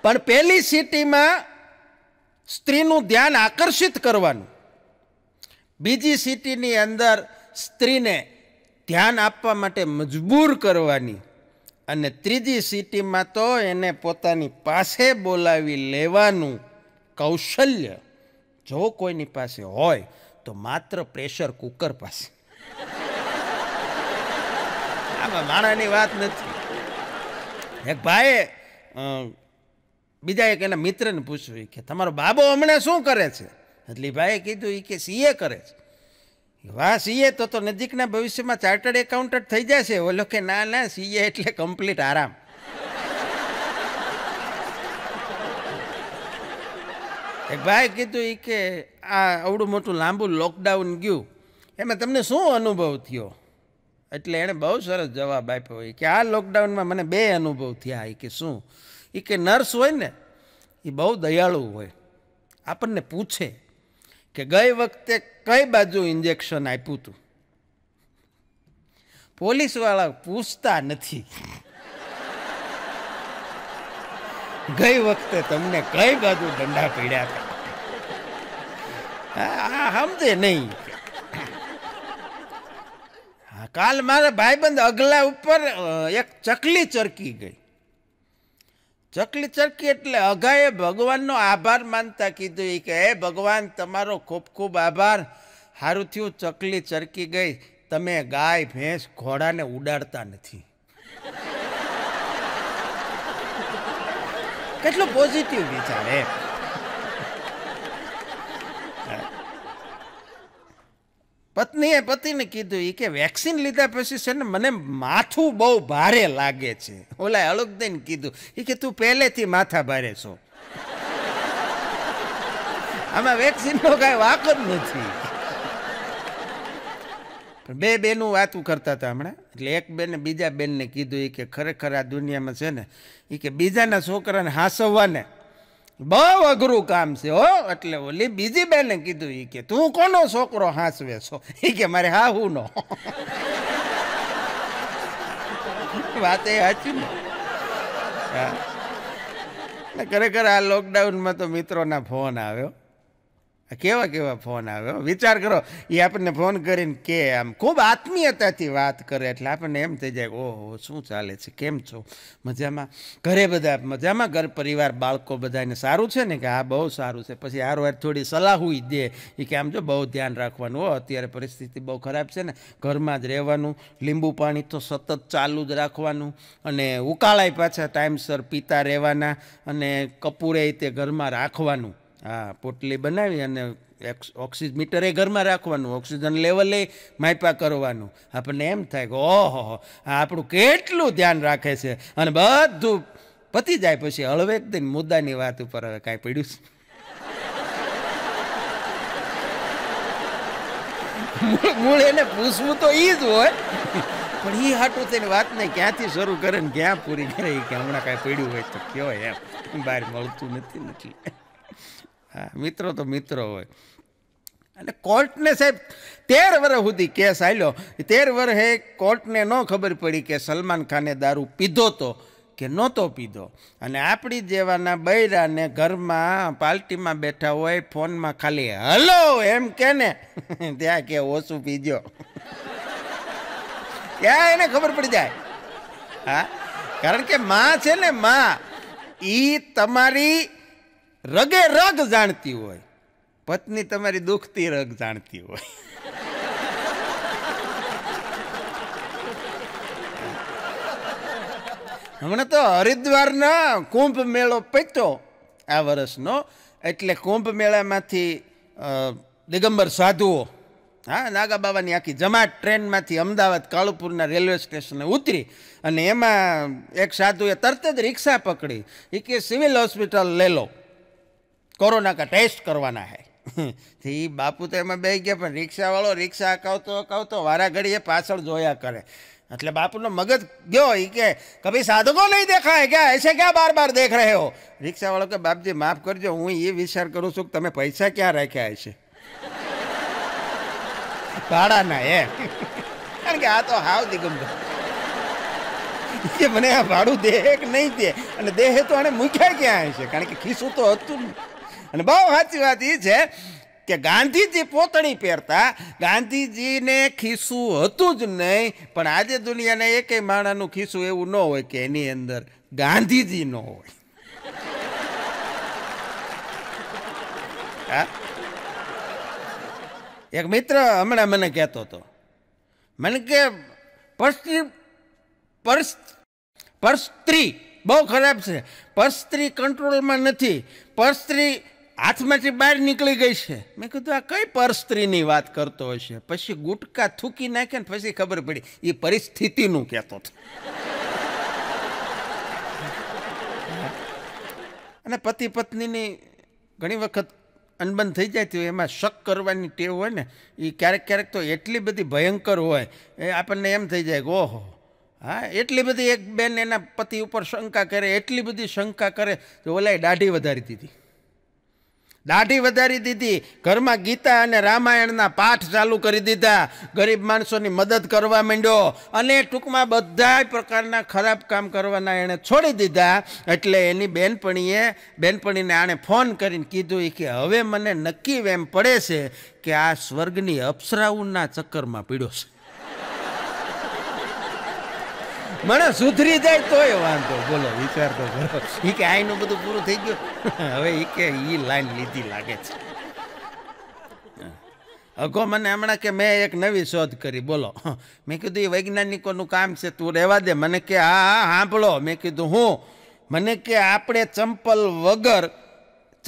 પણ પહેલી સિટીમાં સ્ત્રીનું ધ્યાન આકર્ષિત કરવાનું બીજી સિટીની અંદર સ્ત્રીને ધ્યાન આપવા માટે મજબૂર કરવાની અને ત્રીજી સિટીમાં તો એને પોતાની પાસે બોલાવી લેવાનું કૌશલ્ય જો કોઈની પાસે હોય તો માત્ર પ્રેશર કુકર પાસે આમાં માણાની વાત નથી એક ભાઈએ બીજા એક એના મિત્રને પૂછ્યું કે તમારો બાબો હમણાં શું કરે છે એટલે ભાઈએ કીધું એ કે સીએ કરે છે વાહ સીએ તો તો નજીકના ભવિષ્યમાં ચાર્ટર્ડ એકાઉન્ટન્ટ થઈ જશે ઓલો કે ના ના સીએ એટલે કમ્પ્લીટ આરામ એ ભાઈ કીધું એ કે આ અવડું મોટું લાંબુ લોકડાઉન ગયું એમાં તમને શું અનુભવ થયો એટલે એણે બહુ સરસ જવાબ આપ્યો કે આ લોકડાઉનમાં મને બે અનુભવ થયા એ કે શું એ કે નર્સ હોય ને એ બહુ દયાળુ હોય આપણને પૂછે કે ગઈ વખતે કઈ બાજુ ઇન્જેક્શન આપ્યું હતું પોલીસવાળા પૂછતા નથી ગઈ વખતે તમને કઈ બાજુ દંડા પીડ્યા હતા આ સમજે નહીં કાલ મારા ભાઈબંધ અગલા ઉપર એક ચકલી ચરકી ગઈ ચકલી ચરકી એટલે અઘાએ ભગવાનનો આભાર માનતા કીધું એ કે હે ભગવાન તમારો ખૂબ ખૂબ આભાર સારું થયું ચકલી ચરકી ગઈ તમે ગાય ભેંસ ઘોડાને ઉડાડતા નથી કેટલો પોઝિટિવ વિચાર એ પત્નીએ પતિને કીધું એ કે વેક્સિન લીધા પછી છે ને મને માથું બહુ ભારે લાગે છે ઓલા અળગદઈને કીધું એ કે તું પહેલેથી માથા ભારે છો આમાં વેક્સિનનો કાંઈ વાક જ નથી બે બેનું વાતું કરતા હતા હમણાં એટલે એક બેને બીજા બેનને કીધું એ કે ખરેખર આ દુનિયામાં છે ને એ કે બીજાના છોકરાને હાંસવવાને બહુ અઘરું કામ છે હો એટલે ઓલી બીજી બેને કીધું એ કે તું કોનો છોકરો હાંસવે છો એ કે મારે હા હું નો વાત એ સાચી ને ખરેખર આ લોકડાઉનમાં તો મિત્રોના ફોન આવ્યો કેવા કેવા ફોન આવે વિચાર કરો એ આપણને ફોન કરીને કે આમ ખૂબ આત્મીયતાથી વાત કરે એટલે આપણને એમ થઈ જાય ઓહો શું ચાલે છે કેમ છો મજામાં ઘરે બધા મજામાં ઘર પરિવાર બાળકો બધાને સારું છે ને કે આ બહુ સારું છે પછી હારવાર થોડી સલાહ હોય દે એ કે આમ જો બહુ ધ્યાન રાખવાનું હો અત્યારે પરિસ્થિતિ બહુ ખરાબ છે ને ઘરમાં જ રહેવાનું લીંબુ પાણી તો સતત ચાલુ જ રાખવાનું અને ઉકાળાય પાછા ટાઈમસર પીતા રહેવાના અને કપૂરે તે ઘરમાં રાખવાનું હા પોટલી બનાવી અને ઓક્સિમીટર એ ઘરમાં રાખવાનું ઓક્સિજન લેવલે એ કરવાનું આપણને એમ થાય કે ઓહો આ આપણું કેટલું ધ્યાન રાખે છે અને બધું પતી જાય પછી હળવેક દઈને મુદ્દાની વાત ઉપર હવે કાંઈ પડ્યું છે મૂળ એને પૂછવું તો એ જ હોય પણ એ હાટું તેની વાતને ક્યાંથી શરૂ કરે ને ક્યાં પૂરી કરે કે હમણાં કાંઈ પડ્યું હોય તો કયો એમ બહાર મળતું નથી નથી હા મિત્રો તો મિત્રો હોય અને કોર્ટને સાહેબ તેર વર્ષ સુધી કેસ આવ્યો તેર વર્ષે કોર્ટને ન ખબર પડી કે સલમાન ખાને દારૂ પીધો તો કે નહોતો પીધો અને આપણી જેવાના બૈરાને ઘરમાં પાર્ટીમાં બેઠા હોય ફોનમાં ખાલી હલો એમ કે ને ત્યાં કે ઓછું પીજો ત્યાં એને ખબર પડી જાય હા કારણ કે માં છે ને માં ઈ તમારી રગે રગ જાણતી હોય પત્ની તમારી દુઃખતી રગ જાણતી હોય હમણાં તો હરિદ્વારના કુંભ મેળો પત્યો આ વર્ષનો એટલે કુંભ મેળામાંથી દિગંબર સાધુઓ હા નાગા બાવાની આખી જમાટ ટ્રેનમાંથી અમદાવાદ કાળુપુરના રેલવે સ્ટેશને ઉતરી અને એમાં એક સાધુએ તરત જ રિક્ષા પકડી એ કે સિવિલ હોસ્પિટલ લઈ લો कोरोना का टेस्ट करवाना है થી બાપુ તો એમાં બે ગયા પણ રિક્ષાવાળો રિક્ષા અકાવતો અકાવતો વારા એ પાછળ જોયા કરે એટલે બાપુનો મગજ ગયો એ કે કભી સાધકો નહીં દેખાય ક્યાં એસે ક્યાં બાર બાર દેખ રહે હો રિક્ષાવાળો કે બાપજી માફ કરજો હું એ વિચાર કરું છું કે તમે પૈસા ક્યાં રાખ્યા છે ભાડાના એ કારણ કે આ તો હાવ દિગંબર મને આ ભાડું દેહ નહીં દે અને દેહ તો આને મૂક્યા ક્યાં છે કારણ કે ખીસું તો હતું નહીં અને બહુ સાચી વાત એ છે કે ગાંધીજી પોતળી પહેરતા ગાંધીજીને ખિસ્સું હતું જ નહીં પણ આજે દુનિયાના એકેય માણાનું ખિસ્સું એવું ન હોય કે એની અંદર ગાંધીજી ન હોય એક મિત્ર હમણાં મને કહેતો હતો મને કે પરસ્ત્રી પરસ પરસ્ત્રી બહુ ખરાબ છે પરસ્ત્રી કંટ્રોલમાં નથી પરસ્ત્રી હાથમાંથી બહાર નીકળી ગઈ છે મેં કીધું આ કઈ પરસ્ત્રીની વાત કરતો હશે પછી ગુટકા થૂકી નાખે ને પછી ખબર પડી એ પરિસ્થિતિનું કહેતો હતો અને પતિ પત્નીની ઘણી વખત અનબન થઈ જાય તો એમાં શક કરવાની ટેવ હોય ને એ ક્યારેક ક્યારેક તો એટલી બધી ભયંકર હોય એ આપણને એમ થઈ જાય કે ઓહો હા એટલી બધી એક બેન એના પતિ ઉપર શંકા કરે એટલી બધી શંકા કરે તો ઓલાએ દાઢી વધારી દીધી દાઢી વધારી દીધી ઘરમાં ગીતા અને રામાયણના પાઠ ચાલુ કરી દીધા ગરીબ માણસોની મદદ કરવા માંડ્યો અને ટૂંકમાં બધા પ્રકારના ખરાબ કામ કરવાના એણે છોડી દીધા એટલે એની બેનપણીએ બેનપણીને આણે ફોન કરીને કીધું કે હવે મને નક્કી એમ પડે છે કે આ સ્વર્ગની અપ્સરાઓના ચક્કરમાં પીડ્યો છે મને સુધરી જાય તોય વાંધો બોલો વિચાર તો કરો એ કે આઈનું બધું પૂરું થઈ ગયું હવે એ કે એ લાઈન લીધી લાગે છે અગો મને હમણાં કે મેં એક નવી શોધ કરી બોલો મેં કીધું એ વૈજ્ઞાનિકોનું કામ છે તું રહેવા દે મને કે આ હા સાંભળો મેં કીધું હું મને કે આપણે ચંપલ વગર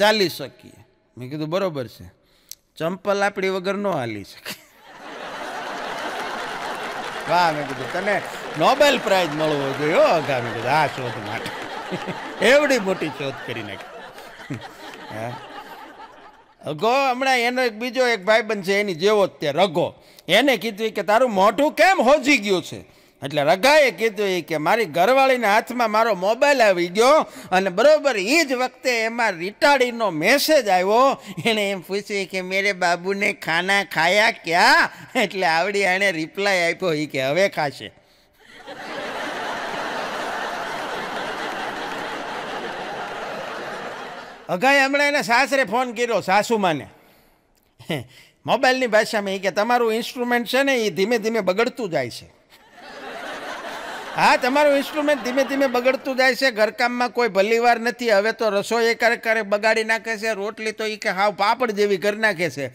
ચાલી શકીએ મેં કીધું બરોબર છે ચંપલ આપણી વગર ન હાલી શકે વાહ મેં કીધું તને નોબેલ પ્રાઇઝ મળવો જોઈએ આગામી બધા આ શોધ માટે એવડી મોટી શોધ કરી નાખી રઘો હમણાં એનો એક બીજો એક ભાઈબંધ છે એની જેવો જ તે રઘો એને કીધું કે તારું મોઢું કેમ હોજી ગયું છે એટલે રઘાએ કીધું એ કે મારી ઘરવાળીના હાથમાં મારો મોબાઈલ આવી ગયો અને બરોબર એ જ વખતે એમાં રિટાડીનો મેસેજ આવ્યો એણે એમ પૂછ્યું કે મેરે બાબુને ખાના ખાયા ક્યાં એટલે આવડી એણે રિપ્લાય આપ્યો એ કે હવે ખાશે અગાય હમણાં એને સાસરે ફોન કર્યો સાસુમાને મોબાઈલની ભાષામાં એ કે તમારું ઇન્સ્ટ્રુમેન્ટ છે ને એ ધીમે ધીમે બગડતું જાય છે હા તમારું ઇન્સ્ટ્રુમેન્ટ ધીમે ધીમે બગડતું જાય છે ઘરકામમાં કોઈ ભલીવાર નથી હવે તો રસોઈ ક્યારેક ક્યારેક બગાડી નાખે છે રોટલી તો એ કે હાવ પાપડ જેવી ઘર નાખે છે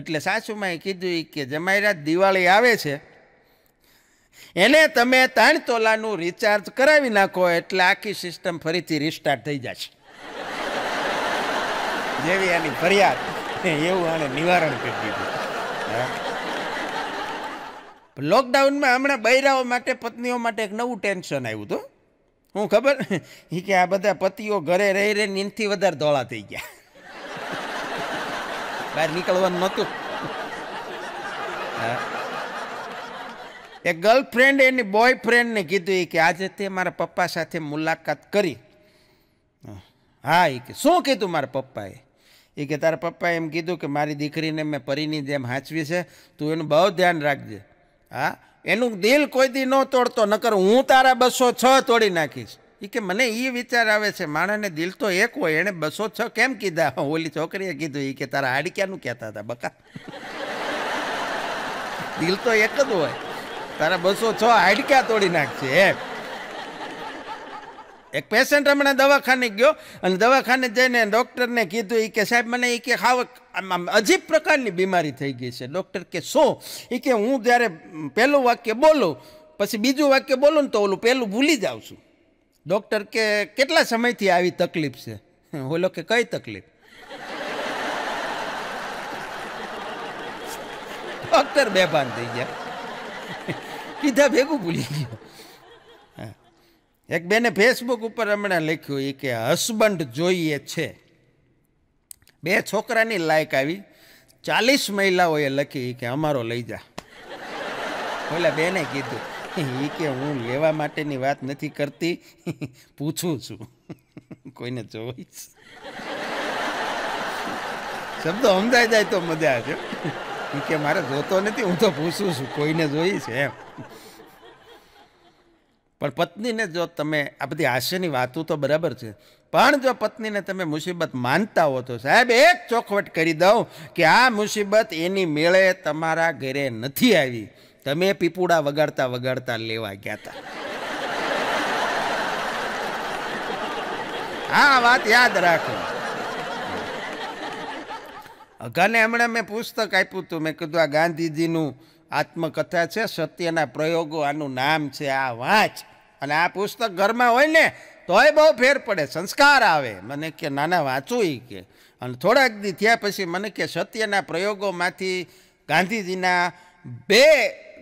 એટલે સાસુમાં કીધું એ કે જમાઈરાત દિવાળી આવે છે એને તમે ત્રણ તોલાનું રિચાર્જ કરાવી નાખો એટલે આખી સિસ્ટમ ફરીથી રિસ્ટાર્ટ થઈ જશે જેવી આની ફરિયાદ એવું આને નિવારણ કરી દીધું લોકડાઉનમાં હમણાં બૈરાઓ માટે પત્નીઓ માટે એક નવું ટેન્શન આવ્યું હતું હું ખબર એ કે આ બધા પતિઓ ઘરે રહી રહીને નીંદથી વધારે ધોળા થઈ ગયા બહાર નીકળવાનું નહોતું હા એ ગર્લફ્રેન્ડ એની બોયફ્રેન્ડને કીધું એ કે આજે તે મારા પપ્પા સાથે મુલાકાત કરી હા એ કે શું કીધું મારા પપ્પાએ એ કે તારા પપ્પાએ એમ કીધું કે મારી દીકરીને મેં પરીની જેમ હાંચવી છે તું એનું બહુ ધ્યાન રાખજે હા એનું દિલ કોઈ દી ન તોડતો નકર હું તારા બસો છ તોડી નાખીશ એ કે મને એ વિચાર આવે છે માણસને દિલ તો એક હોય એણે બસો છ કેમ કીધા ઓલી છોકરીએ કીધું એ કે તારા હાડી કહેતા હતા બકા દિલ તો એક જ હોય તારા બસો છ હાડક્યા તોડી નાખશે એમ એક પેશન્ટ હમણાં દવાખાને ગયો અને દવાખાને જઈને ડૉક્ટરને કીધું એ કે સાહેબ મને એ કે ખાવ અજીબ પ્રકારની બીમારી થઈ ગઈ છે ડૉક્ટર કે શું એ કે હું જ્યારે પહેલું વાક્ય બોલું પછી બીજું વાક્ય બોલું ને તો ઓલું પહેલું ભૂલી જાઉં છું ડૉક્ટર કે કેટલા સમયથી આવી તકલીફ છે ઓલો કે કઈ તકલીફ ડૉક્ટર બેભાન થઈ ગયા કીધા ભેગું ભૂલી ગયો એક બેને ફેસબુક ઉપર હમણાં લખ્યું એ કે હસબન્ડ જોઈએ છે બે છોકરાની લાયક આવી ચાલીસ મહિલાઓએ લખી કે અમારો લઈ જા ઓલા બેને કીધું એ કે હું લેવા માટેની વાત નથી કરતી પૂછું છું કોઈને જોઈશ શબ્દો સમજાઈ જાય તો મજા છે એ કે મારે જોતો નથી હું તો પૂછું છું કોઈને જોઈશ એમ પણ પત્નીને જો તમે આ બધી હાસ્યની વાતો તો બરાબર છે પણ જો પત્નીને તમે મુસીબત માનતા હો તો સાહેબ એક ચોખવટ કરી દઉં કે આ મુસીબત એની મેળે તમારા ઘરે નથી આવી તમે પીપુડા વગાડતા વગાડતા લેવા ગયા હતા હા વાત યાદ રાખો અગાને હમણાં મેં પુસ્તક આપ્યું હતું મેં કીધું આ ગાંધીજીનું આત્મકથા છે સત્યના પ્રયોગો આનું નામ છે આ વાંચ અને આ પુસ્તક ઘરમાં હોય ને તોય બહુ ફેર પડે સંસ્કાર આવે મને કે નાના વાંચું એ કે અને થોડાક દી થયા પછી મને કે સત્યના પ્રયોગોમાંથી ગાંધીજીના બે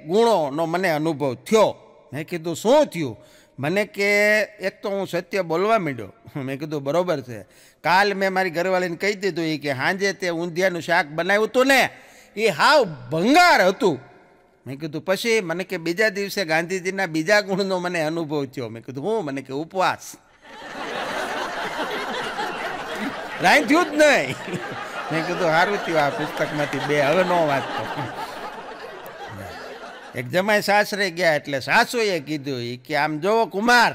ગુણોનો મને અનુભવ થયો મેં કીધું શું થયું મને કે એક તો હું સત્ય બોલવા માંડ્યો મેં કીધું બરોબર છે કાલ મેં મારી ઘરવાળીને કહી દીધું એ કે સાંજે તે ઊંધિયાનું શાક બનાવ્યું હતું ને એ હાવ ભંગાર હતું મેં કીધું પછી મને કે બીજા દિવસે ગાંધીજીના બીજા ગુણનો મને અનુભવ થયો મેં કીધું હું મને કે ઉપવાસ રાંધ્યું જ નહીં મેં કીધું સારું થયું આ પુસ્તકમાંથી બે હવે નો વાંચતો એક જમાય સાસરે ગયા એટલે સાસુએ કીધું એ કે આમ જોવો કુમાર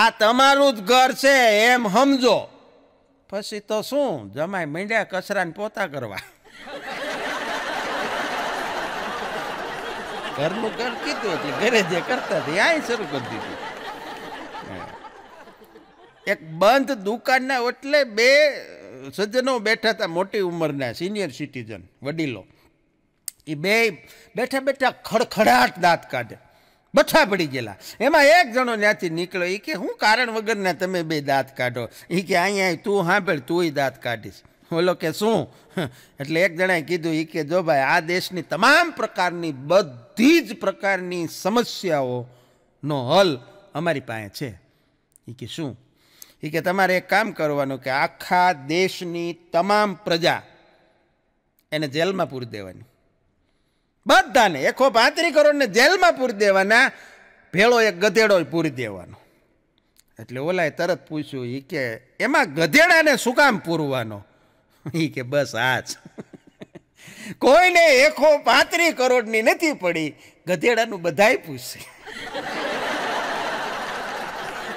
આ તમારું જ ઘર છે એમ સમજો પછી તો શું જમાય મીંડ્યા કચરાને પોતા કરવા ઘરનું કર કીધું એટલે ઘરે જે કરતા હતી આ શરૂ કરી દીધું એક બંધ દુકાનના એટલે બે સજ્જનો બેઠા હતા મોટી ઉંમરના સિનિયર સિટીઝન વડીલો એ બે બેઠા બેઠા ખડખડાટ દાંત કાઢે બઠા પડી ગયેલા એમાં એક જણો ત્યાંથી નીકળ્યો એ કે હું કારણ વગરના તમે બે દાંત કાઢો એ કે અહીંયા તું સાંભળ તુંય દાંત કાઢીશ બોલો કે શું એટલે એક જણાએ કીધું એ કે જો ભાઈ આ દેશની તમામ પ્રકારની બધી જ પ્રકારની સમસ્યાઓનો હલ અમારી પાસે છે એ કે શું એ કે તમારે એક કામ કરવાનું કે આખા દેશની તમામ પ્રજા એને જેલમાં પૂરી દેવાની બધાને એકો પાંત્રી કરોડને જેલમાં પૂરી દેવાના ભેળો એક ગધેડો પૂરી દેવાનો એટલે ઓલાએ તરત પૂછ્યું એ કે એમાં ગધેડાને શું કામ પૂરવાનો એ કે બસ આ જ કોઈને એકો પાંત્રી કરોડ ની નથી પડી ગધેડાનું બધાય પૂછશે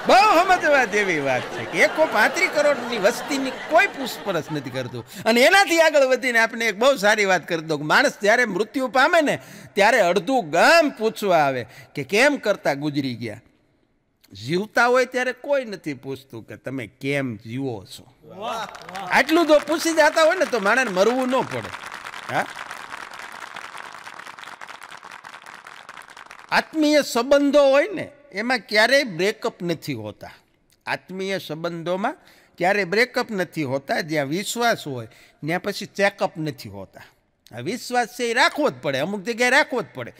બહુ સમજવા જેવી વાત છે કે એકો પાંત્રી કરોડની વસ્તીની કોઈ પૂછપરછ નથી કરતું અને એનાથી આગળ વધીને આપણે એક બહુ સારી વાત કરી દઉં માણસ જ્યારે મૃત્યુ પામે ને ત્યારે અડધું ગામ પૂછવા આવે કે કેમ કરતા ગુજરી ગયા જીવતા હોય ત્યારે કોઈ નથી પૂછતું કે તમે કેમ જીવો છો આટલું તો પૂછી જતા હોય ને તો માણસને મરવું ન પડે હા આત્મીય સંબંધો હોય ને એમાં ક્યારેય બ્રેકઅપ નથી હોતા આત્મીય સંબંધોમાં ક્યારેય બ્રેકઅપ નથી હોતા જ્યાં વિશ્વાસ હોય ત્યાં પછી ચેકઅપ નથી હોતા આ વિશ્વાસ છે એ રાખવો જ પડે અમુક જગ્યાએ રાખવો જ પડે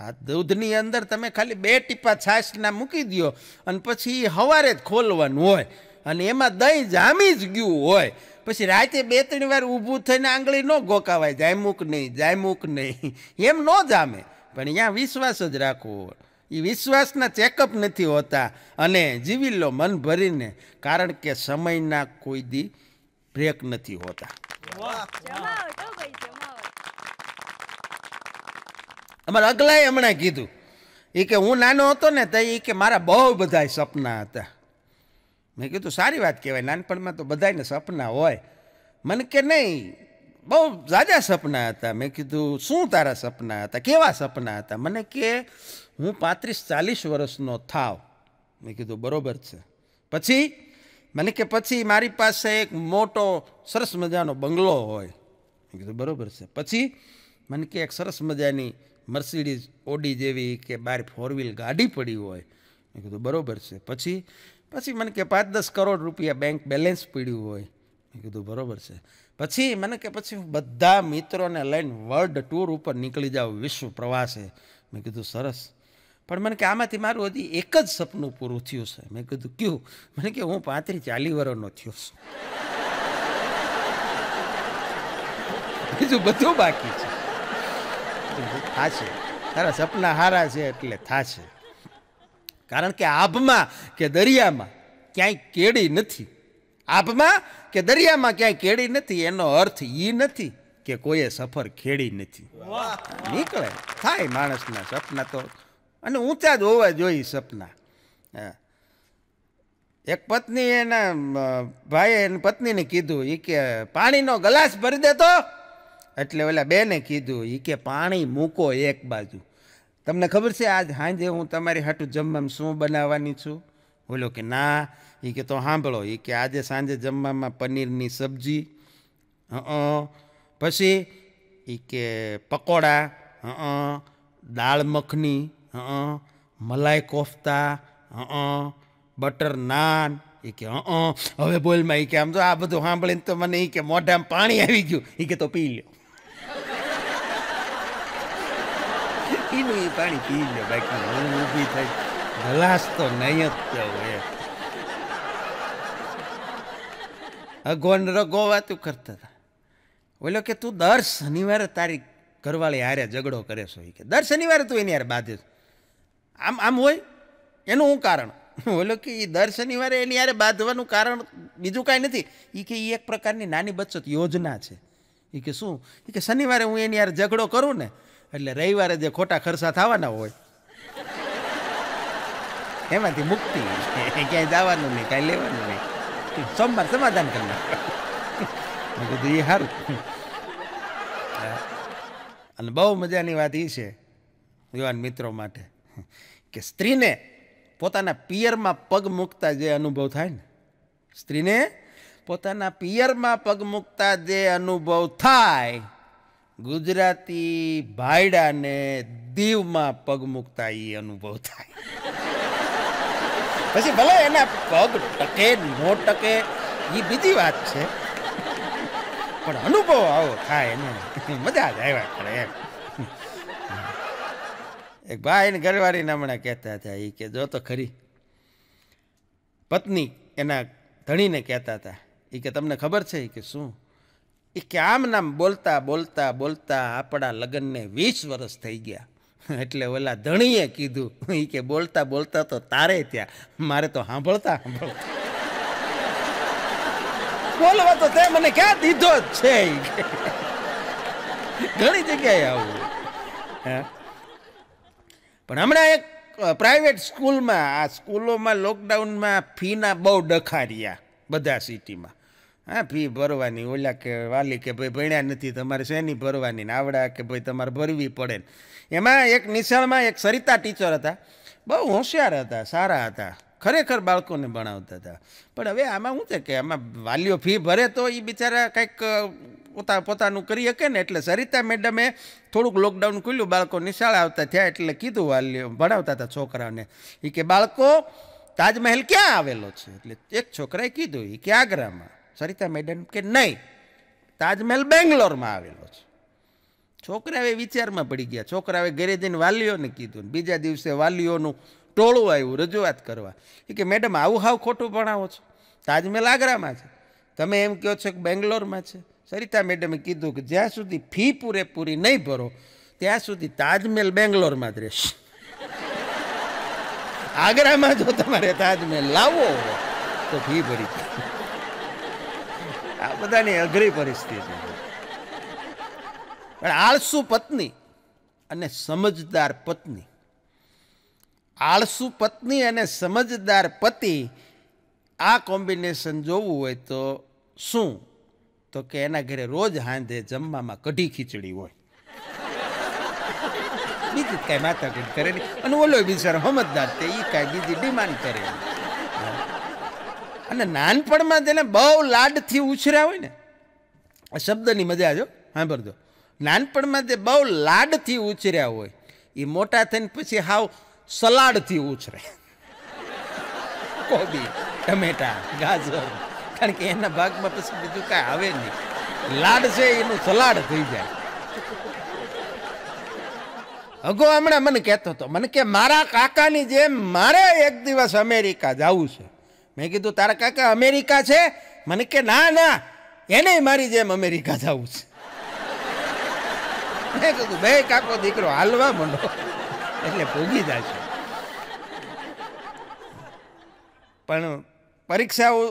આ દૂધની અંદર તમે ખાલી બે ટીપા છાશના મૂકી દો અને પછી હવારે જ ખોલવાનું હોય અને એમાં દહીં જામી જ ગયું હોય પછી રાતે બે ત્રણ વાર ઊભું થઈને આંગળી ન ગોકાવાય જાયમુક નહીં જાયમુક નહીં એમ ન જામે પણ અહીંયા વિશ્વાસ જ રાખવો એ વિશ્વાસના ચેકઅપ નથી હોતા અને જીવી લો મન ભરીને કારણ કે સમયના કોઈ દી બ્રેક નથી હોતા અમારા અગલાએ હમણાં કીધું એ કે હું નાનો હતો ને તો એ કે મારા બહુ બધાય સપના હતા મેં કીધું સારી વાત કહેવાય નાનપણમાં તો બધાને સપના હોય મને કે નહીં બહુ ઝાઝા સપના હતા મેં કીધું શું તારા સપના હતા કેવા સપના હતા મને કે હું પાંત્રીસ ચાલીસ વર્ષનો થાવ મેં કીધું બરોબર છે પછી મને કે પછી મારી પાસે એક મોટો સરસ મજાનો બંગલો હોય મેં કીધું બરોબર છે પછી મને કે એક સરસ મજાની મર્સિડીઝ ઓડી જેવી કે બાર ફોર વ્હીલ ગાડી પડી હોય મેં કીધું બરાબર છે પછી પછી મને કે પાંચ દસ કરોડ રૂપિયા બેંક બેલેન્સ પડ્યું હોય મેં કીધું બરાબર છે પછી મને કે પછી હું બધા મિત્રોને લઈને વર્લ્ડ ટૂર ઉપર નીકળી જાઉં વિશ્વ પ્રવાસે મેં કીધું સરસ પણ મને કે આમાંથી મારું હજી એક જ સપનું પૂરું થયું છે મેં કીધું કયું મને કે હું પાંત્રી ચાલી વર્ષનો થયો છું બીજું બધું બાકી છે થાશે તારા સપના હારા છે એટલે થાશે કારણ કે આભમાં કે દરિયામાં ક્યાંય કેડી નથી આભમાં કે દરિયામાં ક્યાંય કેડી નથી એનો અર્થ એ નથી કે કોઈએ સફર ખેડી નથી નીકળે થાય માણસના સપના તો અને ઊંચા જ હોવા જોઈએ સપના એક પત્ની એના ભાઈએ પત્નીને કીધું એ કે પાણીનો ગ્લાસ ભરી દેતો એટલે ઓલા બેને કીધું એ કે પાણી મૂકો એક બાજુ તમને ખબર છે આજ સાંજે હું તમારી હાટું જમવામાં શું બનાવવાની છું બોલો કે ના એ કે તો સાંભળો એ કે આજે સાંજે જમવામાં પનીરની સબ્જી હં પછી એ કે પકોડા હં દાળ મખની હં મલાઈ કોફતા હં બટર નાન એ કે હં હવે બોલમાં એ કે આમ તો આ બધું સાંભળીને તો મને એ કે મોઢામાં પાણી આવી ગયું એ કે તો પી લ્યો પીનું એ પાણી પી લે બાકી હું ઊભી થઈ ગલાસ તો નહીં જ જવું એ અગવન રગો વાતું કરતા હતા બોલો કે તું દર શનિવારે તારી ઘરવાળી હારે ઝઘડો કરે છો કે દર શનિવારે તું એની હારે બાંધે આમ આમ હોય એનું હું કારણ બોલો કે એ દર શનિવારે એની હારે બાંધવાનું કારણ બીજું કાંઈ નથી એ કે એ એક પ્રકારની નાની બચત યોજના છે એ કે શું એ કે શનિવારે હું એની હારે ઝઘડો કરું ને એટલે રવિવારે જે ખોટા ખર્ચા થવાના હોય એમાંથી મુક્તિ ક્યાંય જવાનું નહીં કાંઈ લેવાનું નહીં સોમવાર સમાધાન કરનાર કીધું એ સારું અને બહુ મજાની વાત એ છે યુવાન મિત્રો માટે કે સ્ત્રીને પોતાના પિયરમાં પગ મૂકતા જે અનુભવ થાય ને સ્ત્રીને પોતાના પિયરમાં પગ મૂકતા જે અનુભવ થાય ગુજરાતી ભાયડાને દીવમાં પગ મૂકતા એ અનુભવ થાય પછી ભલે એના પગ ટકે નો ટકે એ બીજી વાત છે પણ અનુભવ આવો થાય એને મજા જ આવ્યા કરે એમ એક ભાઈ ને ઘરવાળીને હમણાં કહેતા હતા એ કે જો તો ખરી પત્ની એના ધણીને કહેતા હતા એ કે તમને ખબર છે કે શું એ કે આમ નામ બોલતા બોલતા બોલતા આપણા લગ્નને વીસ વર્ષ થઈ ગયા એટલે ઓલા ધણીએ કીધું એ કે બોલતા બોલતા તો તારે ત્યાં મારે તો સાંભળતા સાંભળતા બોલવા તો તે મને ક્યાં દીધો જ છે ઘણી જગ્યાએ આવું પણ હમણાં એક પ્રાઇવેટ સ્કૂલમાં આ સ્કૂલોમાં લોકડાઉનમાં ફીના બહુ ડખારિયા બધા સિટીમાં હા ફી ભરવાની ઓલા કે વાલી કે ભાઈ ભણ્યા નથી તમારે શેની ભરવાની ને આવડા કે ભાઈ તમારે ભરવી પડે ને એમાં એક નિશાળમાં એક સરિતા ટીચર હતા બહુ હોશિયાર હતા સારા હતા ખરેખર બાળકોને ભણાવતા હતા પણ હવે આમાં શું છે કે આમાં વાલીઓ ફી ભરે તો એ બિચારા કંઈક પોતા પોતાનું કરી શકે ને એટલે સરિતા મેડમે થોડુંક લોકડાઉન ખુલ્યું બાળકો નિશાળ આવતા થયા એટલે કીધું વાલીઓ ભણાવતા હતા છોકરાઓને એ કે બાળકો તાજમહેલ ક્યાં આવેલો છે એટલે એક છોકરાએ કીધું એ કે આગ્રામાં સરિતા મેડમ કે નહીં તાજમહેલ બેંગ્લોરમાં આવેલો છે છોકરા હવે વિચારમાં પડી ગયા છોકરા હવે ઘરે જઈને વાલીઓને કીધું બીજા દિવસે વાલીઓનું ટોળું આવ્યું રજૂઆત કરવા એ કે મેડમ આવું હાવ ખોટું ભણાવો છો તાજમહેલ આગ્રામાં છે તમે એમ કહો છો કે બેંગ્લોરમાં છે સરિતા મેડમે કીધું કે જ્યાં સુધી ફી પૂરેપૂરી નહીં ભરો ત્યાં સુધી તાજમહેલ બેંગ્લોરમાં જ રહેશે આગ્રામાં જો તમારે તાજમહેલ લાવવો હોય તો ફી ભરી આ બધાની અઘરી પરિસ્થિતિ પણ આળસુ પત્ની અને સમજદાર પત્ની આળસુ પત્ની અને સમજદાર પતિ આ કોમ્બિનેશન જોવું હોય તો શું તો કે એના ઘરે રોજ હાંધે જમવામાં કઢી ખીચડી હોય બીજી કાંઈ માતા કરે નહીં અને ઓલો બિચારો સમજદાર તે એ કાંઈ બીજી ડિમાન્ડ કરે અને નાનપણમાં તેને બહુ લાડથી ઉછર્યા હોય ને આ શબ્દની મજા જો સાંભળજો નાનપણમાં તે બહુ લાડથી ઉછર્યા હોય એ મોટા થઈને પછી હાવ સલાડથી ઉછરે કોબી ટમેટા ગાજર કારણ કે એના ભાગમાં પછી બીજું કાંઈ આવે નહીં લાડ છે એનું સલાડ થઈ જાય અગો હમણાં મને કહેતો હતો મને કે મારા કાકાની જેમ મારે એક દિવસ અમેરિકા જવું છે મેં કીધું તારા કાકા અમેરિકા છે મને કે ના ના એને મારી જેમ અમેરિકા જવું છે મેં કીધું બે કાકો દીકરો હાલવા માંડો એટલે ભોગી જશે પણ પરીક્ષાઓ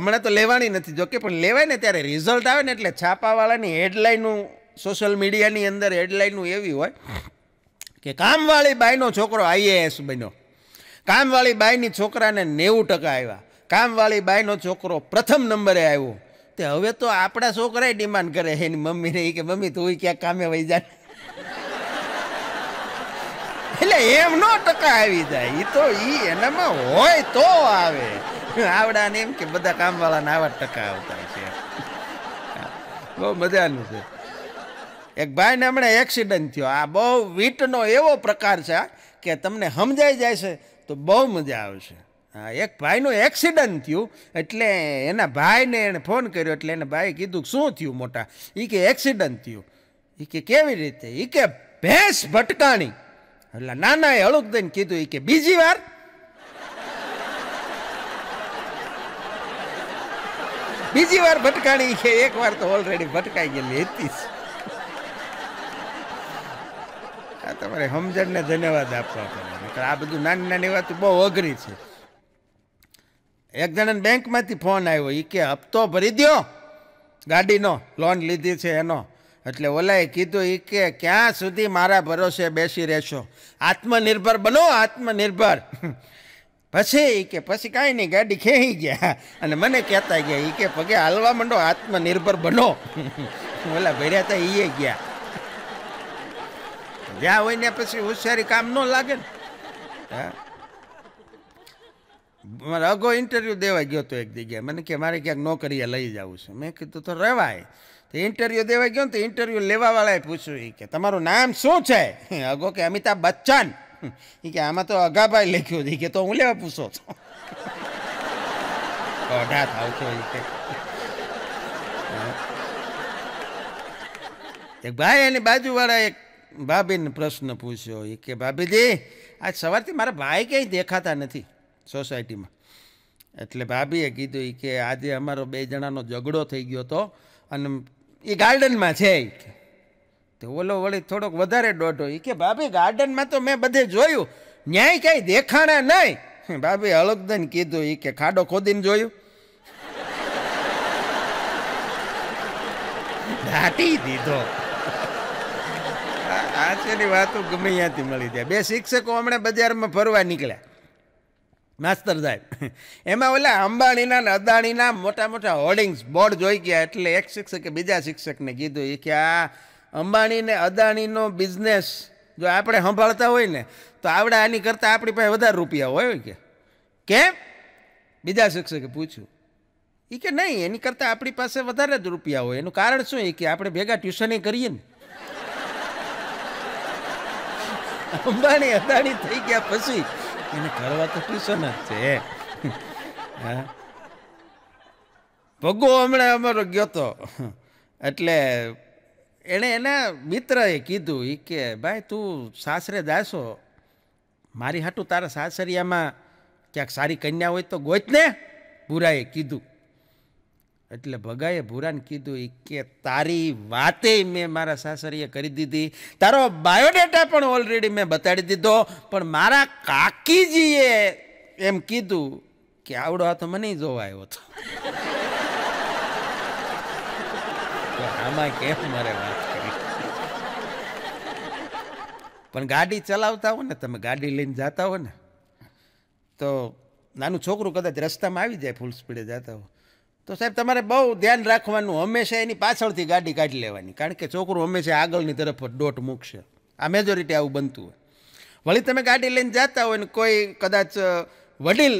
હમણાં તો લેવાની નથી જોકે પણ લેવાય ને ત્યારે રિઝલ્ટ આવે ને એટલે છાપાવાળાની હેડલાઇનનું સોશિયલ મીડિયાની અંદર હેડલાઇનનું એવી હોય કે કામવાળી બાઈનો છોકરો આઈએએસ બન્યો કામવાળી બાઈની છોકરાને નેવું ટકા આવ્યા કામવાળી બાઈનો છોકરો પ્રથમ નંબરે આવ્યો તે હવે તો આપણા છોકરાએ ડિમાન્ડ કરે એની મમ્મીને એ કે મમ્મી તું ક્યાંક કામે વહી જાય એટલે એમ નો ટકા આવી જાય એ તો એ એનામાં હોય તો આવે આવડાને એમ કે બધા કામવાળાને આવા ટકા આવતા છે બહુ મજાનું છે એક ભાઈને હમણાં એક્સિડન્ટ થયો આ બહુ વીટનો એવો પ્રકાર છે કે તમને સમજાઈ જાય છે તો બહુ મજા આવશે એક ભાઈનું એક્સિડન્ટ થયું એટલે એના ભાઈને એણે ફોન કર્યો એટલે એને ભાઈ કીધું શું થયું મોટા એ કે એક્સિડન્ટ થયું એ કે કેવી રીતે એ કે ભેંસ ભટકાણી એટલે નાનાએ હળુક દઈને કીધું એ કે બીજી વાર બીજી વાર ભટકાણી કે એક વાર તો ઓલરેડી ભટકાઈ ગયેલી હતી તમારે સમજણને ધન્યવાદ આપવા પડે આ બધું નાની નાની વાત બહુ અઘરી છે એક જણાને બેંકમાંથી ફોન આવ્યો એ કે હપ્તો ભરી દો ગાડીનો લોન લીધી છે એનો એટલે ઓલાએ કીધું એ કે ક્યાં સુધી મારા ભરોસે બેસી રહેશો આત્મનિર્ભર બનો આત્મનિર્ભર પછી કે પછી કાંઈ નહીં ગાડી ખેહી ગયા અને મને કહેતા ગયા એ કે પગે હાલવા માંડો આત્મનિર્ભર બનો ઓલા ભર્યા તા એ ગયા જ્યાં હોય ને પછી હોશિયારી કામ ન લાગે ને હા મારે અગો ઇન્ટરવ્યૂ દેવા ગયો હતો એક જગ્યાએ મને કે મારે ક્યાંક નોકરીએ લઈ જવું છે મેં કીધું તો રહેવાય તો ઇન્ટરવ્યૂ દેવા ગયો ને તો ઇન્ટરવ્યૂ લેવાવાળાએ પૂછ્યું એ કે તમારું નામ શું છે અગો કે અમિતાભ બચ્ચન એ કે આમાં તો અગાભાઈ લખ્યું છે કે તો હું લેવા પૂછો છો અઢા થાવ છો એ કે એક ભાઈ એની બાજુવાળા એક ભાભીને પ્રશ્ન પૂછ્યો એ કે ભાભીજી આજ સવારથી મારા ભાઈ ક્યાંય દેખાતા નથી સોસાયટીમાં એટલે ભાભીએ કીધું કે આજે અમારો બે જણાનો ઝઘડો થઈ ગયો હતો અને એ ગાર્ડનમાં છે તો ઓલો વળી થોડોક વધારે દોઢો એ કે ભાભી ગાર્ડનમાં તો મેં બધે જોયું ન્યાય કાંઈ દેખાણા નહીં ભાભી હળગદન કીધું એ કે ખાડો ખોદીને જોયું દાટી દીધો આશ્ચર્યની વાતો ગમે ત્યાંથી મળી જાય બે શિક્ષકો હમણાં બજારમાં ફરવા નીકળ્યા માસ્તર સાહેબ એમાં ઓલા અંબાણીના ને અદાણીના મોટા મોટા હોર્ડિંગ્સ બોર્ડ જોઈ ગયા એટલે એક શિક્ષકે બીજા શિક્ષકને કીધું એ કે આ અંબાણી ને અદાણીનો બિઝનેસ જો આપણે સંભાળતા હોય ને તો આપણે આની કરતાં આપણી પાસે વધારે રૂપિયા હોય કે કેમ બીજા શિક્ષકે પૂછ્યું એ કે નહીં એની કરતાં આપણી પાસે વધારે જ રૂપિયા હોય એનું કારણ શું એ કે આપણે ભેગા ટ્યુશને કરીએ ને અંબાણી અદાણી થઈ ગયા પછી એને કરવા તો ટ્યુશન જ છે હા ભગો હમણાં અમારો ગયો તો એટલે એણે એના મિત્રએ કીધું એ કે ભાઈ તું સાસરે દાસો મારી હાટું તારા સાસરિયામાં ક્યાંક સારી કન્યા હોય તો ગોત ને બુરાએ કીધું એટલે ભગાએ ભૂરાને કીધું એ કે તારી વાતે મેં મારા સાસરીએ કરી દીધી તારો બાયોડેટા પણ ઓલરેડી મેં બતાડી દીધો પણ મારા કાકીજીએ એમ કીધું કે આવડો હાથ મને જોવા આવ્યો હતો આમાં કેમ મારે વાત કરી પણ ગાડી ચલાવતા હો ને તમે ગાડી લઈને જતા હો ને તો નાનું છોકરું કદાચ રસ્તામાં આવી જાય ફૂલ સ્પીડે જતા હોય તો સાહેબ તમારે બહુ ધ્યાન રાખવાનું હંમેશા એની પાછળથી ગાડી કાઢી લેવાની કારણ કે છોકરું હંમેશા આગળની તરફ ડોટ મૂકશે આ મેજોરિટી આવું બનતું હોય વળી તમે ગાડી લઈને જતા હોય ને કોઈ કદાચ વડીલ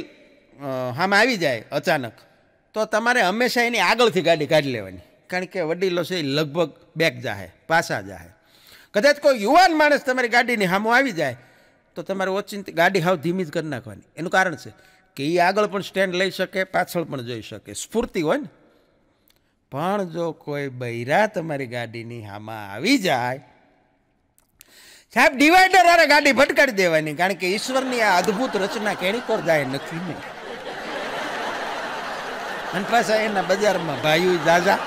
આમાં આવી જાય અચાનક તો તમારે હંમેશા એની આગળથી ગાડી કાઢી લેવાની કારણ કે વડીલો છે એ લગભગ બેક જાહે પાછા જાહે કદાચ કોઈ યુવાન માણસ તમારી ગાડીની સામો આવી જાય તો તમારે ઓચિંત ગાડી હાવ ધીમી જ કરી નાખવાની એનું કારણ છે કે એ આગળ પણ સ્ટેન્ડ લઈ શકે પાછળ પણ જઈ શકે સ્ફૂર્તિ હોય ને પણ જો કોઈ બૈરા તમારી ગાડીની હામાં આવી જાય સાહેબ ડિવાઈડર અરે ગાડી ભટકાડી દેવાની કારણ કે ઈશ્વરની આ અદ્ભુત રચના કેણી પર જાય નથી ને અને પાછા એના બજારમાં ભાઈ જાજા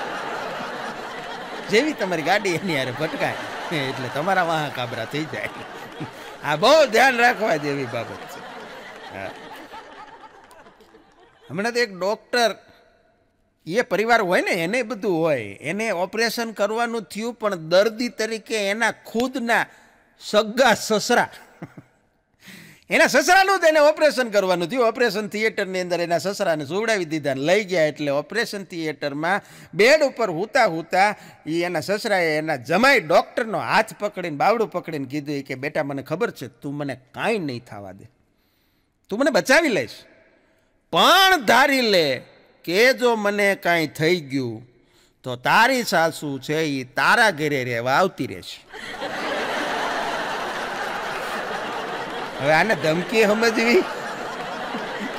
જેવી તમારી ગાડી એની યારે ભટકાય એટલે તમારા વાહ કાબરા થઈ જાય આ બહુ ધ્યાન રાખવા જેવી બાબત છે હા હમણાં તો એક ડૉક્ટર એ પરિવાર હોય ને એને બધું હોય એને ઓપરેશન કરવાનું થયું પણ દર્દી તરીકે એના ખુદના સગા સસરા એના સસરાનું જ એને ઓપરેશન કરવાનું થયું ઓપરેશન થિયેટરની અંદર એના સસરાને સુવડાવી દીધા લઈ ગયા એટલે ઓપરેશન થિયેટરમાં બેડ ઉપર હુતા હુતા એ એના સસરાએ એના જમાઈ ડૉક્ટરનો હાથ પકડીને બાવડું પકડીને કીધું કે બેટા મને ખબર છે તું મને કાંઈ નહીં થવા દે તું મને બચાવી લઈશ પણ ધારી લે કે જો મને કાંઈ થઈ ગયું તો તારી સાસુ છે એ તારા ઘરે રહેવા આવતી રહેશે હવે આને ધમકી સમજવી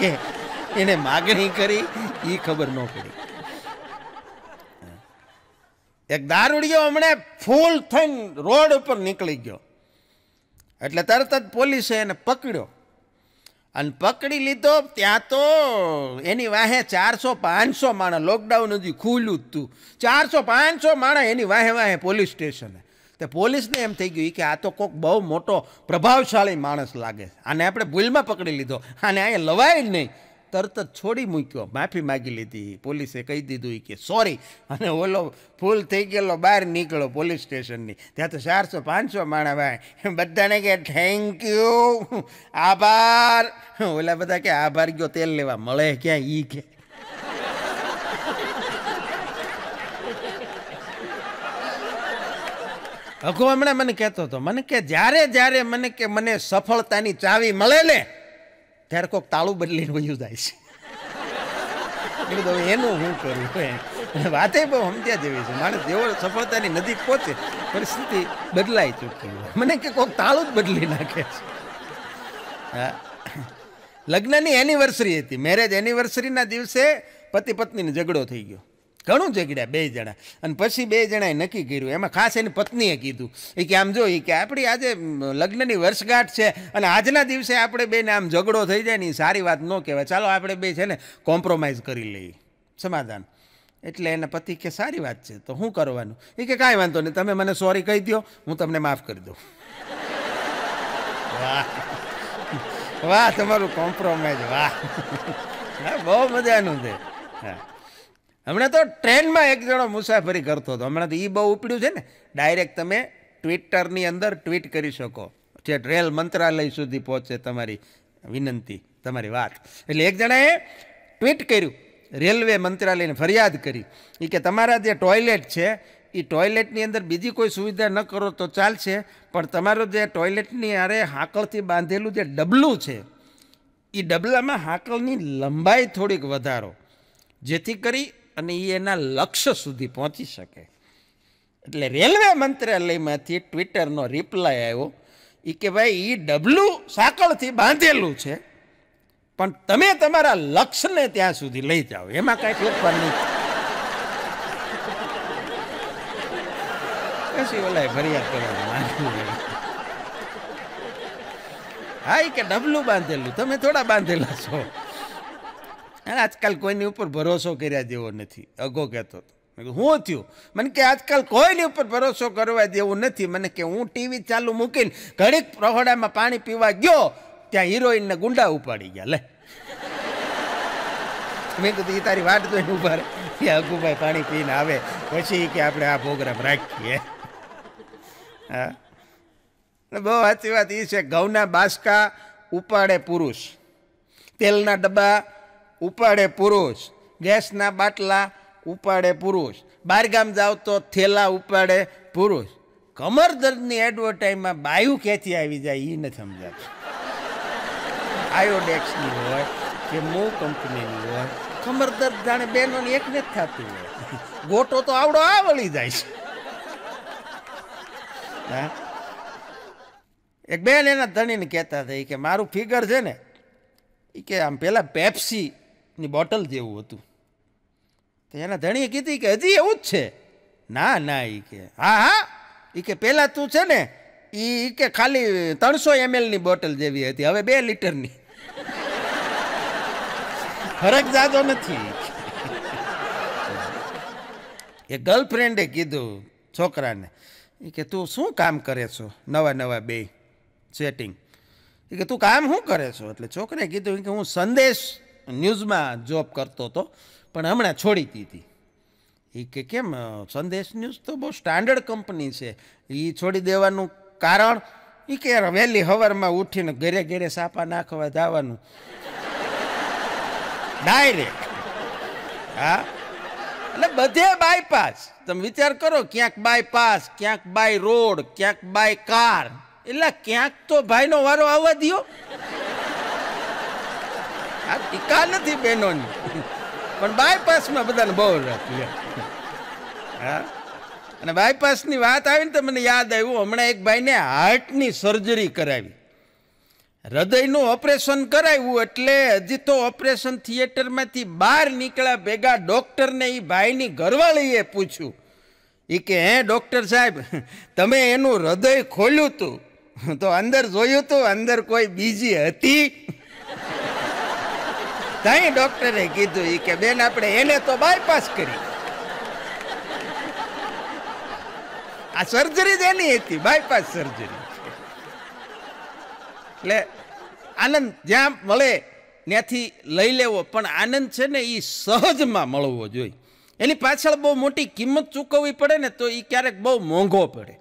કે એને માગણી કરી એ ખબર ન પડી એક દારૂડિયો હમણે ફૂલ થઈને રોડ ઉપર નીકળી ગયો એટલે તરત જ પોલીસે એને પકડ્યો અને પકડી લીધો ત્યાં તો એની વાહે ચારસો પાંચસો માણસ લોકડાઉન હજી ખુલ્યું જ તું ચારસો પાંચસો માણસ એની વાહે વાહે પોલીસ સ્ટેશને તે પોલીસને એમ થઈ ગયું કે આ તો કોઈક બહુ મોટો પ્રભાવશાળી માણસ લાગે આને આપણે ભૂલમાં પકડી લીધો આને અહીંયા લવાય જ નહીં તરત જ છોડી મૂક્યો માફી માગી લીધી પોલીસે કહી દીધું કે સોરી અને ઓલો ફૂલ થઈ ગયેલો બહાર નીકળ્યો પોલીસ સ્ટેશનની ત્યાં તો ચારસો પાંચસો માણા ભાઈ બધાને કે થેન્ક યુ આભાર ઓલા બધા કે આભાર ગયો તેલ લેવા મળે ક્યાં ઈ કે અઘો હમણાં મને કહેતો હતો મને કે જ્યારે જ્યારે મને કે મને સફળતાની ચાવી મળે ને ત્યારે કોઈક તાળું બદલીને વયું જાય છે એનું હું કરું વાતે બહુ સમજ્યા જેવી છે માણસ જેવો સફળતાની નજીક પહોંચે પરિસ્થિતિ બદલાઈ ચૂકી મને કે કોઈક તાળું જ બદલી નાખે છે લગ્નની એનિવર્સરી હતી મેરેજ એનિવર્સરીના દિવસે પતિ પત્નીનો ઝઘડો થઈ ગયો ઘણું ઝઘડ્યા બે જણા અને પછી બે જણાએ નક્કી કર્યું એમાં ખાસ એની પત્નીએ કીધું એ કે આમ જોઈ કે આપણી આજે લગ્નની વર્ષગાંઠ છે અને આજના દિવસે આપણે બેને આમ ઝઘડો થઈ જાય ને એ સારી વાત ન કહેવાય ચાલો આપણે બે છે ને કોમ્પ્રોમાઇઝ કરી લઈએ સમાધાન એટલે એના પતિ કે સારી વાત છે તો હું કરવાનું એ કે કાંઈ વાંધો નહીં તમે મને સોરી કહી દો હું તમને માફ કરી દઉં વાહ વાહ તમારું કોમ્પ્રોમાઇઝ વાહ બહુ મજાનું છે હા હમણાં તો ટ્રેનમાં એક જણો મુસાફરી કરતો હતો હમણાં તો એ બહુ ઉપડ્યું છે ને ડાયરેક્ટ તમે ટ્વિટરની અંદર ટ્વીટ કરી શકો જે રેલ મંત્રાલય સુધી પહોંચે તમારી વિનંતી તમારી વાત એટલે એક જણાએ ટ્વીટ કર્યું રેલવે મંત્રાલયને ફરિયાદ કરી એ કે તમારા જે ટોયલેટ છે એ ટોયલેટની અંદર બીજી કોઈ સુવિધા ન કરો તો ચાલશે પણ તમારું જે ટોયલેટની આરે હાકળથી બાંધેલું જે ડબલું છે એ ડબલામાં હાકળની લંબાઈ થોડીક વધારો જેથી કરી અને એ એના લક્ષ્ય સુધી પહોંચી શકે એટલે રેલવે મંત્રાલયમાંથી ટ્વિટરનો રિપ્લાય આવ્યો એ કે ભાઈ એ ડબલું સાંકળથી બાંધેલું છે પણ તમે તમારા લક્ષ્યને ત્યાં સુધી લઈ જાઓ એમાં કાંઈ ફેરફાર નહીં પછી ઓલા ફરિયાદ કરવા હા એ કે ડબલું બાંધેલું તમે થોડા બાંધેલા છો અને આજકાલ કોઈની ઉપર ભરોસો કર્યા જેવો નથી અઘો કહેતો હતો મેં હું થયું મને કે આજકાલ કોઈની ઉપર ભરોસો કરવા જેવું નથી મને કે હું ટીવી ચાલુ મૂકીને ઘડીક પ્રહોડામાં પાણી પીવા ગયો ત્યાં હિરોઈનને ગુંડા ઉપાડી ગયા લે મેં કીધું એ તારી વાટ જોઈને ઉભા રહે કે અગુભાઈ પાણી પીને આવે પછી કે આપણે આ પ્રોગ્રામ રાખીએ હા બહુ સાચી વાત એ છે ઘઉંના બાસકા ઉપાડે પુરુષ તેલના ડબ્બા ઉપાડે પુરુષ ગેસના બાટલા ઉપાડે પુરુષ બહારગામ જાઓ તો થેલા ઉપાડે પુરુષ કમર દર્દની એડવર્ટાઇઝમાં બાયુ ક્યાંથી આવી જાય એ નથી સમજાતું આયોડેક્સની હોય કે મો કંપનીની હોય કમરદર્દ દર્દ જાણે બેનો એકને જ થતું હોય ગોટો તો આવડો આ વળી જાય છે હા એક બેન એના ધણીને કહેતા હતા કે મારું ફિગર છે ને એ કે આમ પહેલાં પેપ્સી ની બોટલ જેવું હતું તો એના ધણીએ કીધી કે હજી એવું જ છે ના ના એ કે હા હા એ કે પહેલાં તું છે ને એ કે ખાલી ત્રણસો એમએલની બોટલ જેવી હતી હવે બે લીટરની ફરક જાતો નથી એ ગર્લફ્રેન્ડે કીધું છોકરાને એ કે તું શું કામ કરે છો નવા નવા બે સેટિંગ એ કે તું કામ શું કરે છો એટલે છોકરાએ કીધું કે હું સંદેશ ન્યૂઝમાં જોબ કરતો હતો પણ હમણાં છોડી દીધી એ કે કેમ સંદેશ ન્યૂઝ તો બહુ સ્ટાન્ડર્ડ કંપની છે એ છોડી દેવાનું કારણ એ કે વહેલી હવારમાં ઉઠીને ઘરે ઘરે સાપા નાખવા જવાનું ડાયરેક્ટ હા એટલે બધે બાયપાસ તમે વિચાર કરો ક્યાંક બાયપાસ ક્યાંક બાય રોડ ક્યાંક બાય કાર એટલે ક્યાંક તો ભાઈનો વારો આવવા દો આ ટીકા નથી બહેનોની પણ બાયપાસમાં બધાને બહુ રસ લે હા અને બાયપાસની વાત આવીને તો મને યાદ આવ્યું હમણાં એક ભાઈને હાર્ટની સર્જરી કરાવી હૃદયનું ઓપરેશન કરાવ્યું એટલે હજી તો ઓપરેશન થિયેટરમાંથી બહાર નીકળ્યા ભેગા ડૉક્ટરને એ ભાઈની ઘરવાળીએ પૂછ્યું એ કે હે ડૉક્ટર સાહેબ તમે એનું હૃદય ખોલ્યું હતું તો અંદર જોયું હતું અંદર કોઈ બીજી હતી ત્યાં ડોક્ટરે કીધું એ કે બેન આપણે એને તો બાયપાસ કરી આ સર્જરી જ એની હતી બાયપાસ સર્જરી એટલે આનંદ જ્યાં મળે ત્યાંથી લઈ લેવો પણ આનંદ છે ને એ સહજમાં મળવો જોઈએ એની પાછળ બહુ મોટી કિંમત ચૂકવવી પડે ને તો એ ક્યારેક બહુ મોંઘો પડે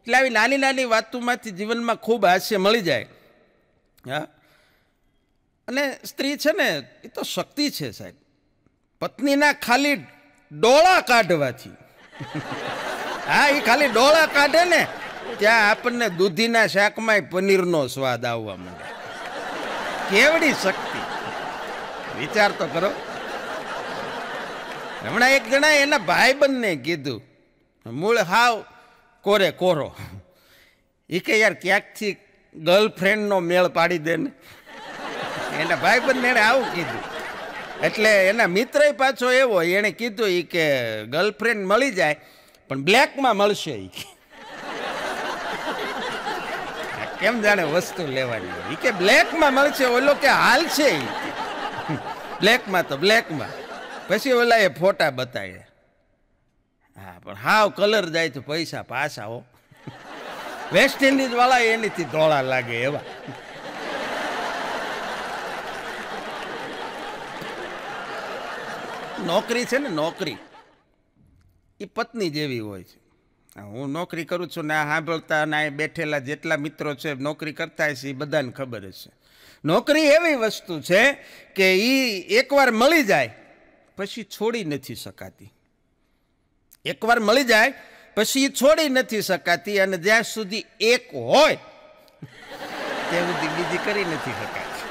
એટલે આવી નાની નાની વાતોમાંથી જીવનમાં ખૂબ હાસ્ય મળી જાય હા અને સ્ત્રી છે ને એ તો શક્તિ છે સાહેબ પત્નીના ખાલી ડોળા કાઢવાથી હા એ ખાલી ડોળા કાઢે ને ત્યાં આપણને દૂધીના શાકમાં પનીરનો સ્વાદ આવવા માંડે કેવડી શક્તિ વિચાર તો કરો હમણાં એક જણા એના ભાઈ બંને કીધું મૂળ હાવ કોરે કોરો એ કે યાર ક્યાંકથી ગર્લફ્રેન્ડનો મેળ પાડી દે ને એના ભાઈબંધ એણે આવું કીધું એટલે એના મિત્ર પાછો એવો એણે કીધું એ કે ગર્લફ્રેન્ડ મળી જાય પણ બ્લેકમાં મળશે એ કેમ જાણે વસ્તુ લેવાની એ કે બ્લેકમાં મળશે ઓલો કે હાલ છે એ બ્લેકમાં તો બ્લેકમાં પછી ઓલા એ ફોટા બતાવે હા પણ હાવ કલર જાય તો પૈસા પાછા હો વેસ્ટ ઇન્ડિઝવાળા એનીથી ધોળા લાગે એવા નોકરી છે ને નોકરી એ પત્ની જેવી હોય છે હું નોકરી કરું છું ને આ સાંભળતા ને આ બેઠેલા જેટલા મિત્રો છે નોકરી કરતા હશે એ બધાને ખબર હશે નોકરી એવી વસ્તુ છે કે એ એકવાર મળી જાય પછી છોડી નથી શકાતી એકવાર મળી જાય પછી એ છોડી નથી શકાતી અને જ્યાં સુધી એક હોય ત્યાં સુધી બીજી કરી નથી શકાતી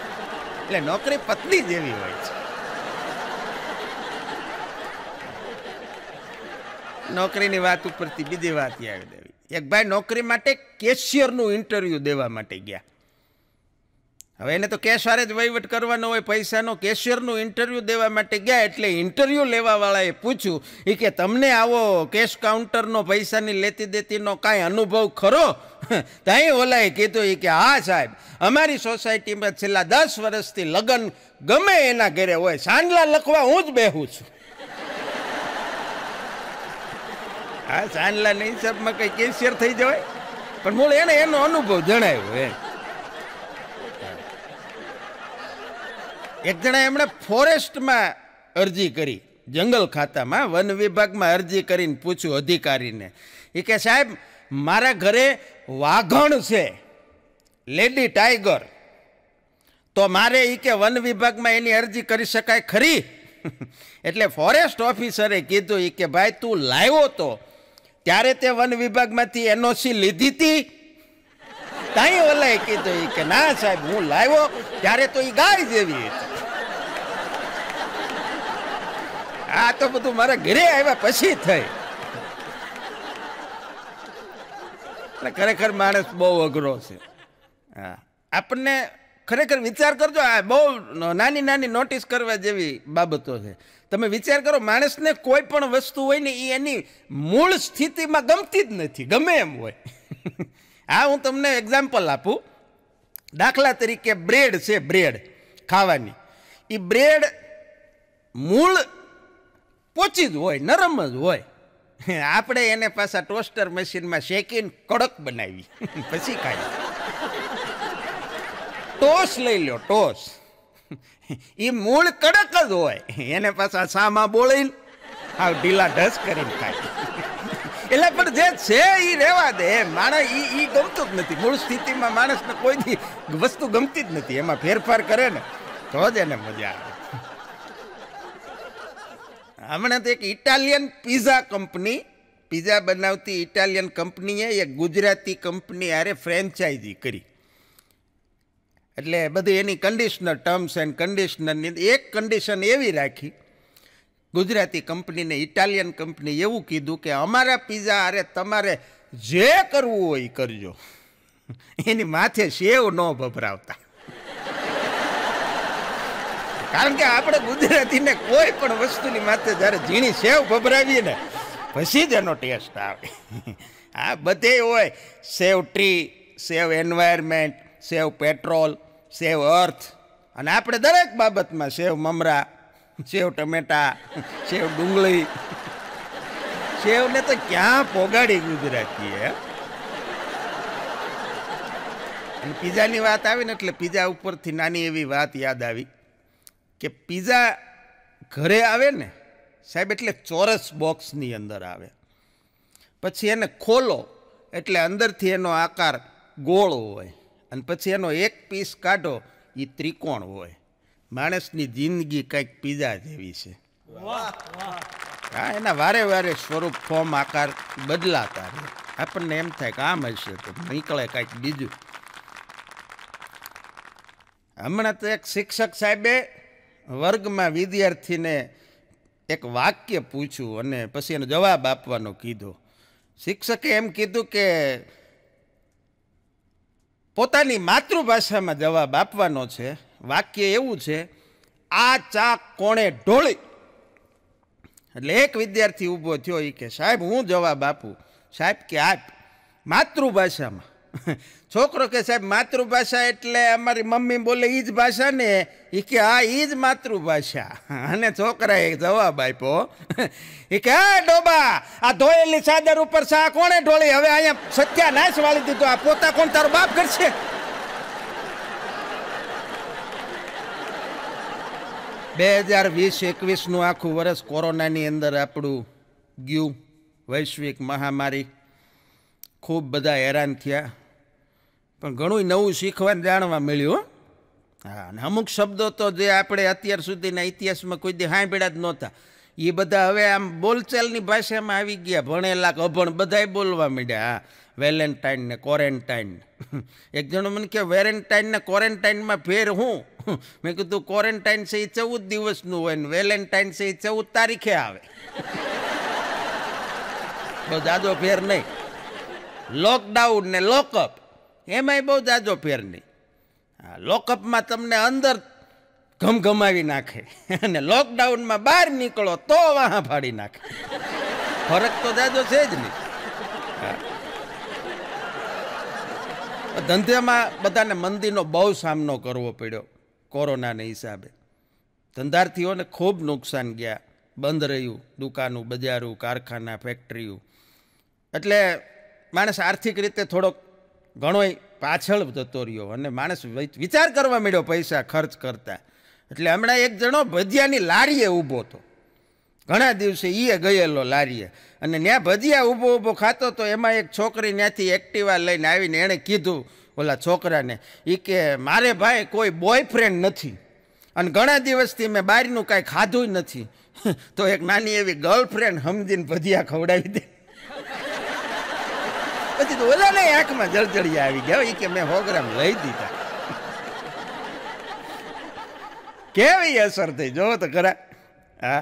એટલે નોકરી પત્ની જેવી હોય છે નોકરીની વાત ઉપરથી બીજી વાત યાદ આવી એક ભાઈ નોકરી માટે કેશિયરનું ઇન્ટરવ્યૂ દેવા માટે ગયા હવે એને તો કેશવારે જ વહીવટ કરવાનો હોય પૈસાનો કેશિયરનું ઇન્ટરવ્યૂ દેવા માટે ગયા એટલે ઇન્ટરવ્યૂ લેવાવાળાએ પૂછ્યું એ કે તમને આવો કેશ કાઉન્ટરનો પૈસાની લેતી દેતીનો કાંઈ અનુભવ ખરો ત્યાં ઓલાએ કીધું એ કે હા સાહેબ અમારી સોસાયટીમાં છેલ્લા દસ વર્ષથી લગ્ન ગમે એના ઘરે હોય સાંજલા લખવા હું જ બેહું છું હા સાનલાના હિસાબમાં કંઈ કેશિયર થઈ જવાય પણ મૂળ એને એનો અનુભવ જણાવ્યો એ એક જણા એમણે ફોરેસ્ટમાં અરજી કરી જંગલ ખાતામાં વન વિભાગમાં અરજી કરીને પૂછ્યું અધિકારીને એ કે સાહેબ મારા ઘરે વાઘણ છે લેડી ટાઈગર તો મારે એ કે વન વિભાગમાં એની અરજી કરી શકાય ખરી એટલે ફોરેસ્ટ ઓફિસરે કીધું એ કે ભાઈ તું લાવ્યો તો ત્યારે તે વન વિભાગમાંથી એનઓસી લીધી હતી તાઈ ઓલાએ કીધું એ કે ના સાહેબ હું લાવ્યો ત્યારે તો એ ગાય જેવી હતી આ તો બધું મારા ઘરે આવ્યા પછી થઈ ખરેખર માણસ બહુ અઘરો છે હા આપણને ખરેખર વિચાર કરજો આ બહુ નાની નાની નોટિસ કરવા જેવી બાબતો છે તમે વિચાર કરો માણસને કોઈ પણ વસ્તુ હોય ને એ એની મૂળ સ્થિતિમાં ગમતી જ નથી ગમે એમ હોય આ હું તમને એક્ઝામ્પલ આપું દાખલા તરીકે બ્રેડ છે બ્રેડ ખાવાની એ બ્રેડ મૂળ પોચી જ હોય નરમ જ હોય આપણે એને પાછા ટોસ્ટર મશીનમાં શેકીને કડક બનાવી પછી ખાઈ ટોસ લઈ લ્યો ટોસ એ મૂળ કડક જ હોય એને પાછા સામાં બોળીને આવ ઢીલા ઢસ કરીને ખાય એટલે પણ જે છે એ રહેવા દે માણસ એ એ ગમતું જ નથી મૂળ સ્થિતિમાં માણસને કોઈથી વસ્તુ ગમતી જ નથી એમાં ફેરફાર કરે ને તો જ એને મજા આવે હમણાં તો એક ઇટાલિયન પીઝા કંપની પીઝા બનાવતી ઇટાલિયન કંપનીએ એક ગુજરાતી કંપની આરે ફ્રેન્ચાઇઝી કરી એટલે બધું એની કન્ડિશનર ટર્મ્સ એન્ડ કન્ડિશનરની એક કન્ડિશન એવી રાખી ગુજરાતી કંપનીને ઇટાલિયન કંપની એવું કીધું કે અમારા પીઝા અરે તમારે જે કરવું હોય કરજો એની માથે સેવ ન ભભરાવતા કારણ કે આપણે ગુજરાતીને કોઈ પણ વસ્તુની માથે જ્યારે ઝીણી સેવ ભભરાવીએ ને પછી જ એનો ટેસ્ટ આવે આ બધે હોય save tree save environment save petrol save earth અને આપણે દરેક બાબતમાં સેવ મમરા સેવ ટમેટા સેવ ડુંગળી સેવને તો ક્યાં પોગાડી ગુજરાતીએ પીઝાની વાત આવી ને એટલે પીઝા ઉપરથી નાની એવી વાત યાદ આવી કે પીઝા ઘરે આવે ને સાહેબ એટલે ચોરસ બોક્સની અંદર આવે પછી એને ખોલો એટલે અંદરથી એનો આકાર ગોળો હોય અને પછી એનો એક પીસ કાઢો એ ત્રિકોણ હોય માણસની જિંદગી કંઈક પીઝા જેવી છે હા એના વારે વારે સ્વરૂપ ફોર્મ આકાર બદલાતા રહે આપણને એમ થાય કે આમ હશે તો નીકળે કંઈક બીજું હમણાં તો એક શિક્ષક સાહેબે વર્ગમાં વિદ્યાર્થીને એક વાક્ય પૂછ્યું અને પછી એનો જવાબ આપવાનો કીધો શિક્ષકે એમ કીધું કે પોતાની માતૃભાષામાં જવાબ આપવાનો છે વાક્ય એવું છે આ ચા કોણે ઢોળી એટલે એક વિદ્યાર્થી ઊભો થયો એ કે સાહેબ હું જવાબ આપું સાહેબ કે આપ માતૃભાષામાં છોકરો કે સાહેબ માતૃભાષા એટલે અમારી મમ્મી બોલે એ જ ભાષા ને એ કે હા એ જ માતૃભાષા અને છોકરાએ જવાબ આપ્યો એ કે હા ડોબા આ ધોયેલી ચાદર ઉપર શા કોણે ઢોળી હવે અહીંયા સત્યાનાશ વાળી દીધો આ પોતા કોણ તારો બાપ કરશે બે હજાર વીસ એકવીસનું આખું વર્ષ કોરોનાની અંદર આપણું ગયું વૈશ્વિક મહામારી ખૂબ બધા હેરાન થયા પણ ઘણું નવું શીખવા જાણવા મળ્યું હા અને અમુક શબ્દો તો જે આપણે અત્યાર સુધીના ઇતિહાસમાં કોઈ દી સાંભળ્યા જ નહોતા એ બધા હવે આમ બોલચાલની ભાષામાં આવી ગયા ભણેલા કે અભણ બધાય બોલવા માંડ્યા હા વેલેન્ટાઇન ને ક્વોરેન્ટાઇન એક જણો મને કે વેલેન્ટાઇન ને ક્વોરેન્ટાઇનમાં ફેર હું મેં કીધું ક્વોરેન્ટાઇન છે એ ચૌદ દિવસનું હોય ને વેલેન્ટાઇન છે એ ચૌદ તારીખે આવે બહુ જાદો ફેર નહીં લોકડાઉન ને લોકઅપ એમાંય બહુ જાજો ફેર નહીં હા લોકઅપમાં તમને અંદર ઘમઘમાવી નાખે અને લોકડાઉનમાં બહાર નીકળો તો વાહ ફાડી નાખે ફરક તો જાજો છે જ નહીં ધંધામાં બધાને મંદીનો બહુ સામનો કરવો પડ્યો કોરોનાના હિસાબે ધંધાર્થીઓને ખૂબ નુકસાન ગયા બંધ રહ્યું દુકાનું બજારું કારખાના ફેક્ટરીઓ એટલે માણસ આર્થિક રીતે થોડોક ઘણોય પાછળ જતો રહ્યો અને માણસ વિચાર કરવા માંડ્યો પૈસા ખર્ચ કરતા એટલે હમણાં એક જણો ભજીયાની લારીએ ઊભો હતો ઘણા દિવસે એ ગયેલો લારીએ અને ત્યાં ભજીયા ઊભો ઊભો ખાતો તો એમાં એક છોકરી ત્યાંથી એક્ટિવા લઈને આવીને એણે કીધું ઓલા છોકરાને એ કે મારે ભાઈ કોઈ બોયફ્રેન્ડ નથી અને ઘણા દિવસથી મેં બહારનું કાંઈ ખાધું નથી તો એક નાની એવી ગર્લફ્રેન્ડ સમજીને ભજીયા ખવડાવી દે પછી તો ઓલાને આંખમાં જળજળિયા આવી ગયા એ કે મેં હોગ્રામ લઈ દીધા કેવી અસર થઈ જો તો ખરા હા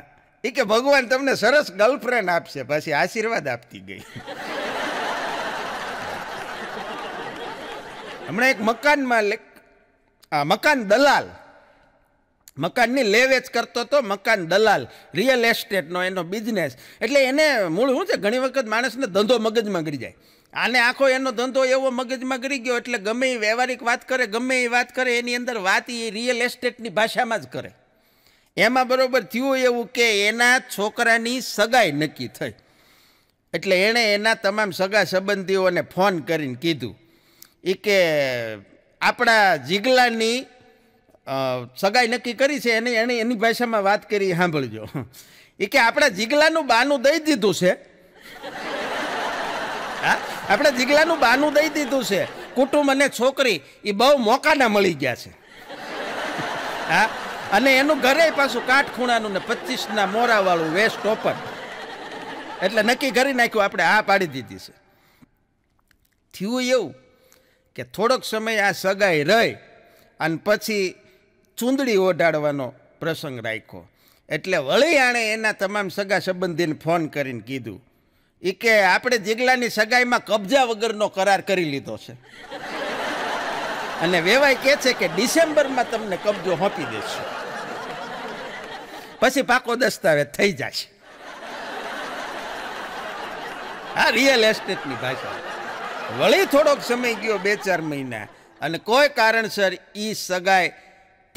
એ કે ભગવાન તમને સરસ ગર્લફ્રેન્ડ આપશે પછી આશીર્વાદ આપતી ગઈ હમણાં એક મકાનમાં આ મકાન દલાલ મકાનની લે વેચ કરતો હતો મકાન દલાલ રિયલ એસ્ટેટનો એનો બિઝનેસ એટલે એને મૂળ શું છે ઘણી વખત માણસને ધંધો મગજમાં ગળી જાય આને આખો એનો ધંધો એવો મગજમાં ગળી ગયો એટલે ગમે એ વ્યવહારિક વાત કરે ગમે એ વાત કરે એની અંદર વાત એ રિયલ એસ્ટેટની ભાષામાં જ કરે એમાં બરાબર થયું એવું કે એના છોકરાની સગાઈ નક્કી થઈ એટલે એણે એના તમામ સગા સંબંધીઓને ફોન કરીને કીધું એ કે આપણા જીગલાની સગાઈ નક્કી કરી છે એની એણે એની ભાષામાં વાત કરી સાંભળજો એ કે આપણે જીગલાનું બાનું દઈ દીધું છે હા આપણે જીગલાનું બાનું દઈ દીધું છે કુટુંબ અને છોકરી એ બહુ મોકાના મળી ગયા છે હા અને એનું ઘરે પાછું કાટખૂણાનું ને પચીસના મોરાવાળું વેસ્ટ ઓપન એટલે નક્કી કરી નાખ્યું આપણે આ પાડી દીધી છે થયું એવું કે થોડોક સમય આ સગાઈ રહી અને પછી ચૂંદડી ઓઢાડવાનો પ્રસંગ રાખ્યો એટલે વળી આણે એના તમામ સગા સંબંધીને ફોન કરીને કીધું એ કે આપણે જીગલાની સગાઈમાં કબજા વગરનો કરાર કરી લીધો છે અને વેવાય કહે છે કે ડિસેમ્બરમાં તમને કબજો હોપી દેશે પછી પાકો દસ્તાવેજ થઈ જશે આ રિયલ એસ્ટેટની ભાષા વળી થોડોક સમય ગયો બે ચાર મહિના અને કોઈ કારણસર એ સગાઈ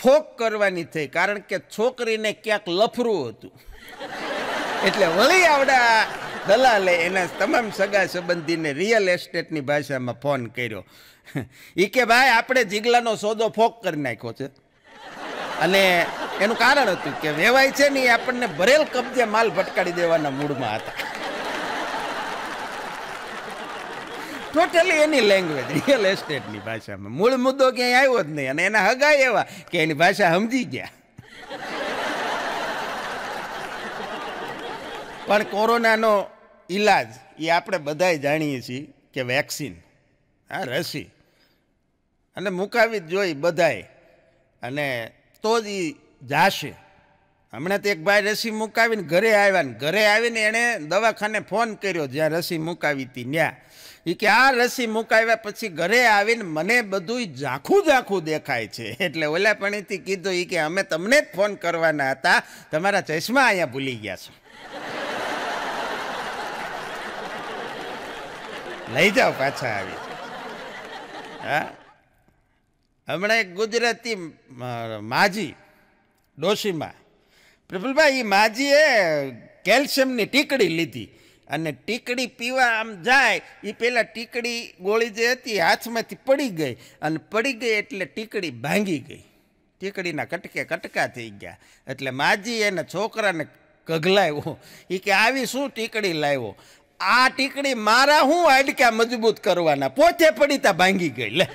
ફોક કરવાની થઈ કારણ કે છોકરીને ક્યાંક લફરું હતું એટલે વળી આવડા દલાલે એના તમામ સગા સંબંધીને રિયલ એસ્ટેટની ભાષામાં ફોન કર્યો એ કે ભાઈ આપણે જીગલાનો સોદો ફોક કરી નાખ્યો છે અને એનું કારણ હતું કે વેવાય છે ને એ આપણને ભરેલ કબજે માલ ભટકાડી દેવાના મૂડમાં હતા ટોટલી એની લેંગ્વેજ રિયલ એસ્ટેટની ભાષામાં મૂળ મુદ્દો ક્યાંય આવ્યો જ નહીં અને એના હગા એવા કે એની ભાષા સમજી ગયા પણ કોરોનાનો ઈલાજ એ આપણે બધાય જાણીએ છીએ કે વેક્સિન હા રસી અને મુકાવી જોઈ બધાય અને તો જ એ જાશે હમણાં તો એક ભાઈ રસી મુકાવીને ઘરે આવ્યા ને ઘરે આવીને એણે દવાખાને ફોન કર્યો જ્યાં રસી મુકાવી હતી ત્યાં એ કે આ રસી મુકાવ્યા પછી ઘરે આવીને મને બધું ઝાંખું ઝાંખું દેખાય છે એટલે ઓલાપણીથી કીધું એ કે અમે તમને જ ફોન કરવાના હતા તમારા ચશ્મા અહીંયા ભૂલી ગયા છો લઈ જાઓ પાછા આવી હા હમણાં એક ગુજરાતી માજી ડોશીમાં પ્રફુલભાઈ એ માજીએ કેલ્શિયમની ટીકડી લીધી અને ટીકડી પીવા આમ જાય એ પહેલાં ટીકડી ગોળી જે હતી હાથમાંથી પડી ગઈ અને પડી ગઈ એટલે ટીકડી ભાંગી ગઈ ટીકડીના કટકે કટકા થઈ ગયા એટલે માજી એને છોકરાને કઘલાવ્યો એ કે આવી શું ટીકડી લાવ્યો આ ટીકડી મારા હું હાડકા મજબૂત કરવાના પોતે પડી તા ભાંગી ગઈ લે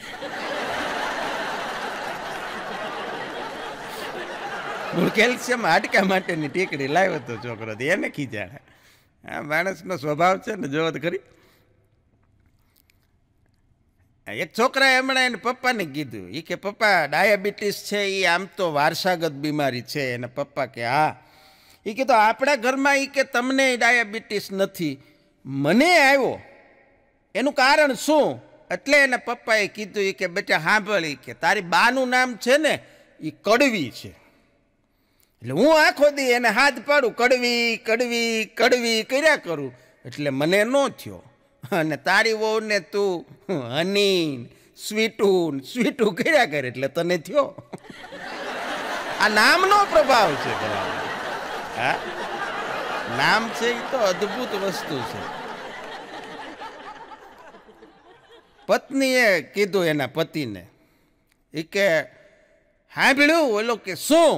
કેલ્શિયમ હાડકા માટેની ટીકડી લાવ્યો તો છોકરો એને ખીજાણે આ માણસનો સ્વભાવ છે ને જોવો ખરી એક છોકરાએ હમણાં એને પપ્પાને કીધું એ કે પપ્પા ડાયાબિટીસ છે એ આમ તો વારસાગત બીમારી છે એને પપ્પા કે હા એ કે તો આપણા ઘરમાં એ કે તમને ડાયાબિટીસ નથી મને આવ્યો એનું કારણ શું એટલે એને પપ્પાએ કીધું એ કે બેટા સાંભળી કે તારી બાનું નામ છે ને એ કડવી છે એટલે હું આંખો દી એને હાથ પાડું કડવી કડવી કડવી કર્યા કરું એટલે મને ન થયો અને તારી વહુને તું હનીન સ્વીટું સ્વીટું કર્યા કરે એટલે તને થયો આ નામનો પ્રભાવ છે હા નામ છે એ તો અદ્ભુત વસ્તુ છે પત્નીએ કીધું એના પતિને એ કે હા ભીડું ઓલો કે શું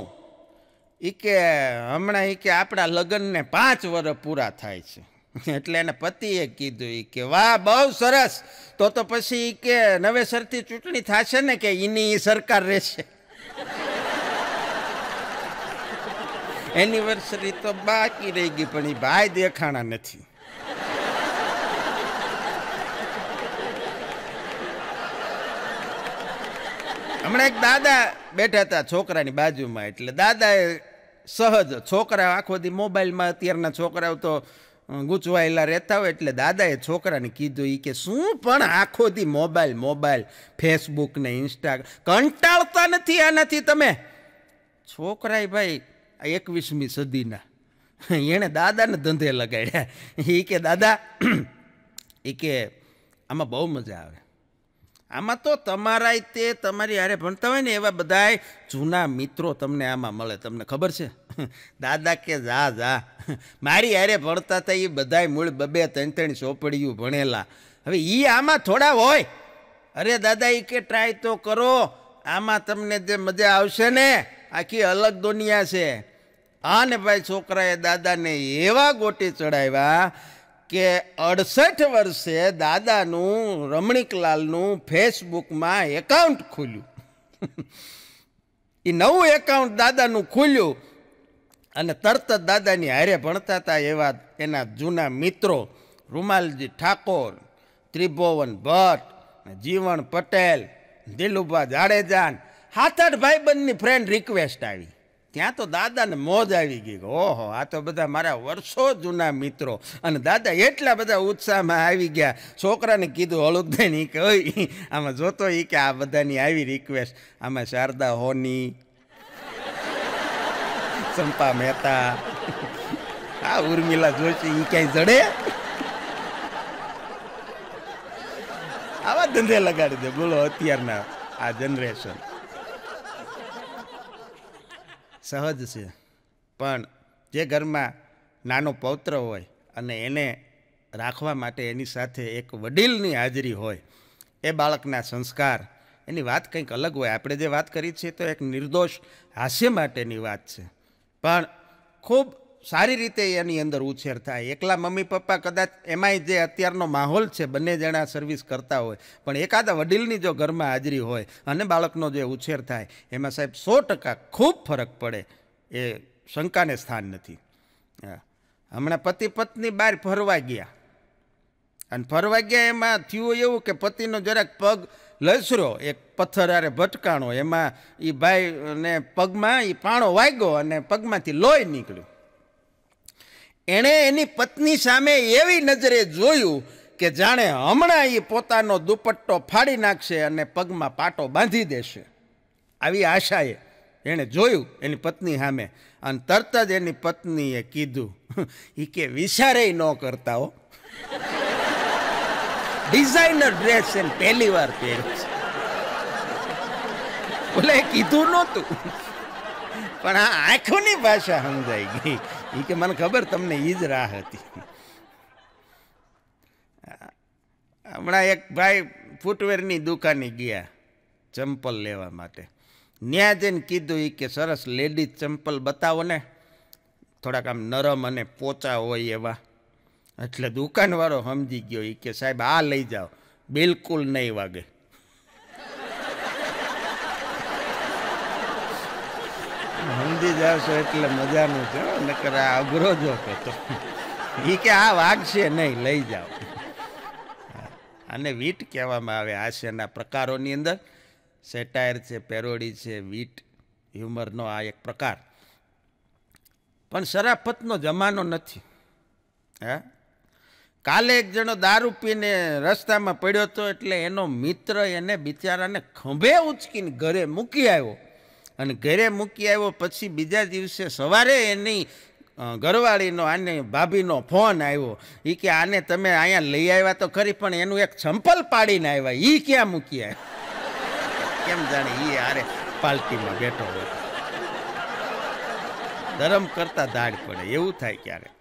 એ કે હમણાં એ કે આપણા લગ્નને પાંચ વર્ષ પૂરા થાય છે એટલે એને પતિએ કીધું એ કે વાહ બહુ સરસ તો તો પછી કે નવેસરથી ચૂંટણી થશે ને કે એની સરકાર રહેશે એનિવર્સરી તો બાકી રહી ગઈ પણ એ ભાઈ દેખાણા નથી હમણાં એક દાદા બેઠા હતા છોકરાની બાજુમાં એટલે દાદાએ સહજ છોકરા આખો દી મોબાઈલમાં અત્યારના છોકરાઓ તો ગૂંચવાયેલા રહેતા હોય એટલે દાદાએ છોકરાને કીધું એ કે શું પણ આખો દી મોબાઈલ મોબાઈલ ફેસબુક ને ઇન્સ્ટા કંટાળતા નથી આનાથી તમે છોકરાએ ભાઈ એકવીસમી સદીના એણે દાદાને ધંધે લગાડ્યા એ કે દાદા એ કે આમાં બહુ મજા આવે આમાં તો તમારા તે તમારી હારે ભણતા હોય ને એવા બધાય જૂના મિત્રો તમને આમાં મળે તમને ખબર છે દાદા કે જા જા મારી હારે ભણતા હતા એ બધાય મૂળ બબે ત્રણ ત્રણ ચોપડીયું ભણેલા હવે એ આમાં થોડા હોય અરે દાદા એ કે ટ્રાય તો કરો આમાં તમને જે મજા આવશે ને આખી અલગ દુનિયા છે હા ને ભાઈ છોકરાએ દાદાને એવા ગોટી ચડાવ્યા કે અડસઠ વર્ષે દાદાનું રમણીકલાલનું ફેસબુકમાં એકાઉન્ટ ખુલ્યું એ નવું એકાઉન્ટ દાદાનું ખુલ્યું અને તરત જ દાદાની હારે ભણતા હતા એવા એના જૂના મિત્રો રૂમાલજી ઠાકોર ત્રિભુવન ભટ્ટ જીવણ પટેલ દિલુભા જાડેજાન હાથ ભાઈબંધની ફ્રેન્ડ રિક્વેસ્ટ આવી ત્યાં તો દાદાને મોજ આવી ગઈ ઓહો આ તો બધા મારા વર્ષો જૂના મિત્રો અને દાદા એટલા બધા ઉત્સાહમાં આવી ગયા છોકરાને કીધું હળુદાઈને એ કે આમાં જોતો એ કે આ બધાની આવી રિક્વેસ્ટ આમાં શારદા હોની ચંપા મહેતા આ ઉર્મિલા જોશી એ ક્યાંય જડે આવા ધંધે લગાડી દે બોલો અત્યારના આ જનરેશન સહજ છે પણ જે ઘરમાં નાનો પૌત્ર હોય અને એને રાખવા માટે એની સાથે એક વડીલની હાજરી હોય એ બાળકના સંસ્કાર એની વાત કંઈક અલગ હોય આપણે જે વાત કરી છે તો એક નિર્દોષ હાસ્ય માટેની વાત છે પણ ખૂબ સારી રીતે એની અંદર ઉછેર થાય એકલા મમ્મી પપ્પા કદાચ એમાંય જે અત્યારનો માહોલ છે બંને જણા સર્વિસ કરતા હોય પણ એકાદા વડીલની જો ઘરમાં હાજરી હોય અને બાળકનો જે ઉછેર થાય એમાં સાહેબ સો ટકા ખૂબ ફરક પડે એ શંકાને સ્થાન નથી હા હમણાં પતિ પત્ની બહાર ફરવા ગયા અને ફરવા ગયા એમાં થયું એવું કે પતિનો જરાક પગ લસરો એક પથ્થર આરે ભટકાણો એમાં એ ભાઈ ભાઈને પગમાં એ પાણો વાગ્યો અને પગમાંથી લોહી નીકળ્યું એણે એની પત્ની સામે એવી નજરે જોયું કે જાણે હમણાં એ પોતાનો દુપટ્ટો ફાડી નાખશે અને પગમાં પાટો બાંધી દેશે આવી આશાએ એણે જોયું એની પત્ની સામે અને તરત જ એની પત્નીએ કીધું એ કે વિચારે ન કરતા હો ડિઝાઇનર ડ્રેસ એને પહેલી વાર પહેર્યું છે બોલે કીધું નહોતું પણ આ આંખોની ભાષા સમજાઈ ગઈ એ કે મને ખબર તમને એ જ રાહ હતી હમણાં એક ભાઈ ફૂટવેરની દુકાને ગયા ચંપલ લેવા માટે ત્યાં જઈને કીધું એ કે સરસ લેડીઝ ચંપલ બતાવો ને થોડાક આમ નરમ અને પોચા હોય એવા એટલે દુકાનવાળો સમજી ગયો એ કે સાહેબ આ લઈ જાઓ બિલકુલ નહીં વાગે બાંધી જાવ છો એટલે મજાનું છે નકર અઘરો જ હતો એ કે આ વાઘ નહીં લઈ જાઓ આને વીટ કહેવામાં આવે હાસ્યના પ્રકારોની અંદર સેટાયર છે પેરોડી છે વીટ હ્યુમરનો આ એક પ્રકાર પણ શરાફતનો જમાનો નથી હા કાલે એક જણો દારૂ પીને રસ્તામાં પડ્યો હતો એટલે એનો મિત્ર એને બિચારાને ખંભે ઉચકીને ઘરે મૂકી આવ્યો અને ઘરે મૂકી આવ્યો પછી બીજા દિવસે સવારે એની ઘરવાળીનો આને ભાભીનો ફોન આવ્યો એ કે આને તમે અહીંયા લઈ આવ્યા તો ખરી પણ એનું એક ચંપલ પાડીને આવ્યા એ ક્યાં મૂકી આવ્યા કેમ જાણે એ આરે પાલટીમાં બેઠો હોય ધરમ કરતા દાડ પડે એવું થાય ક્યારેક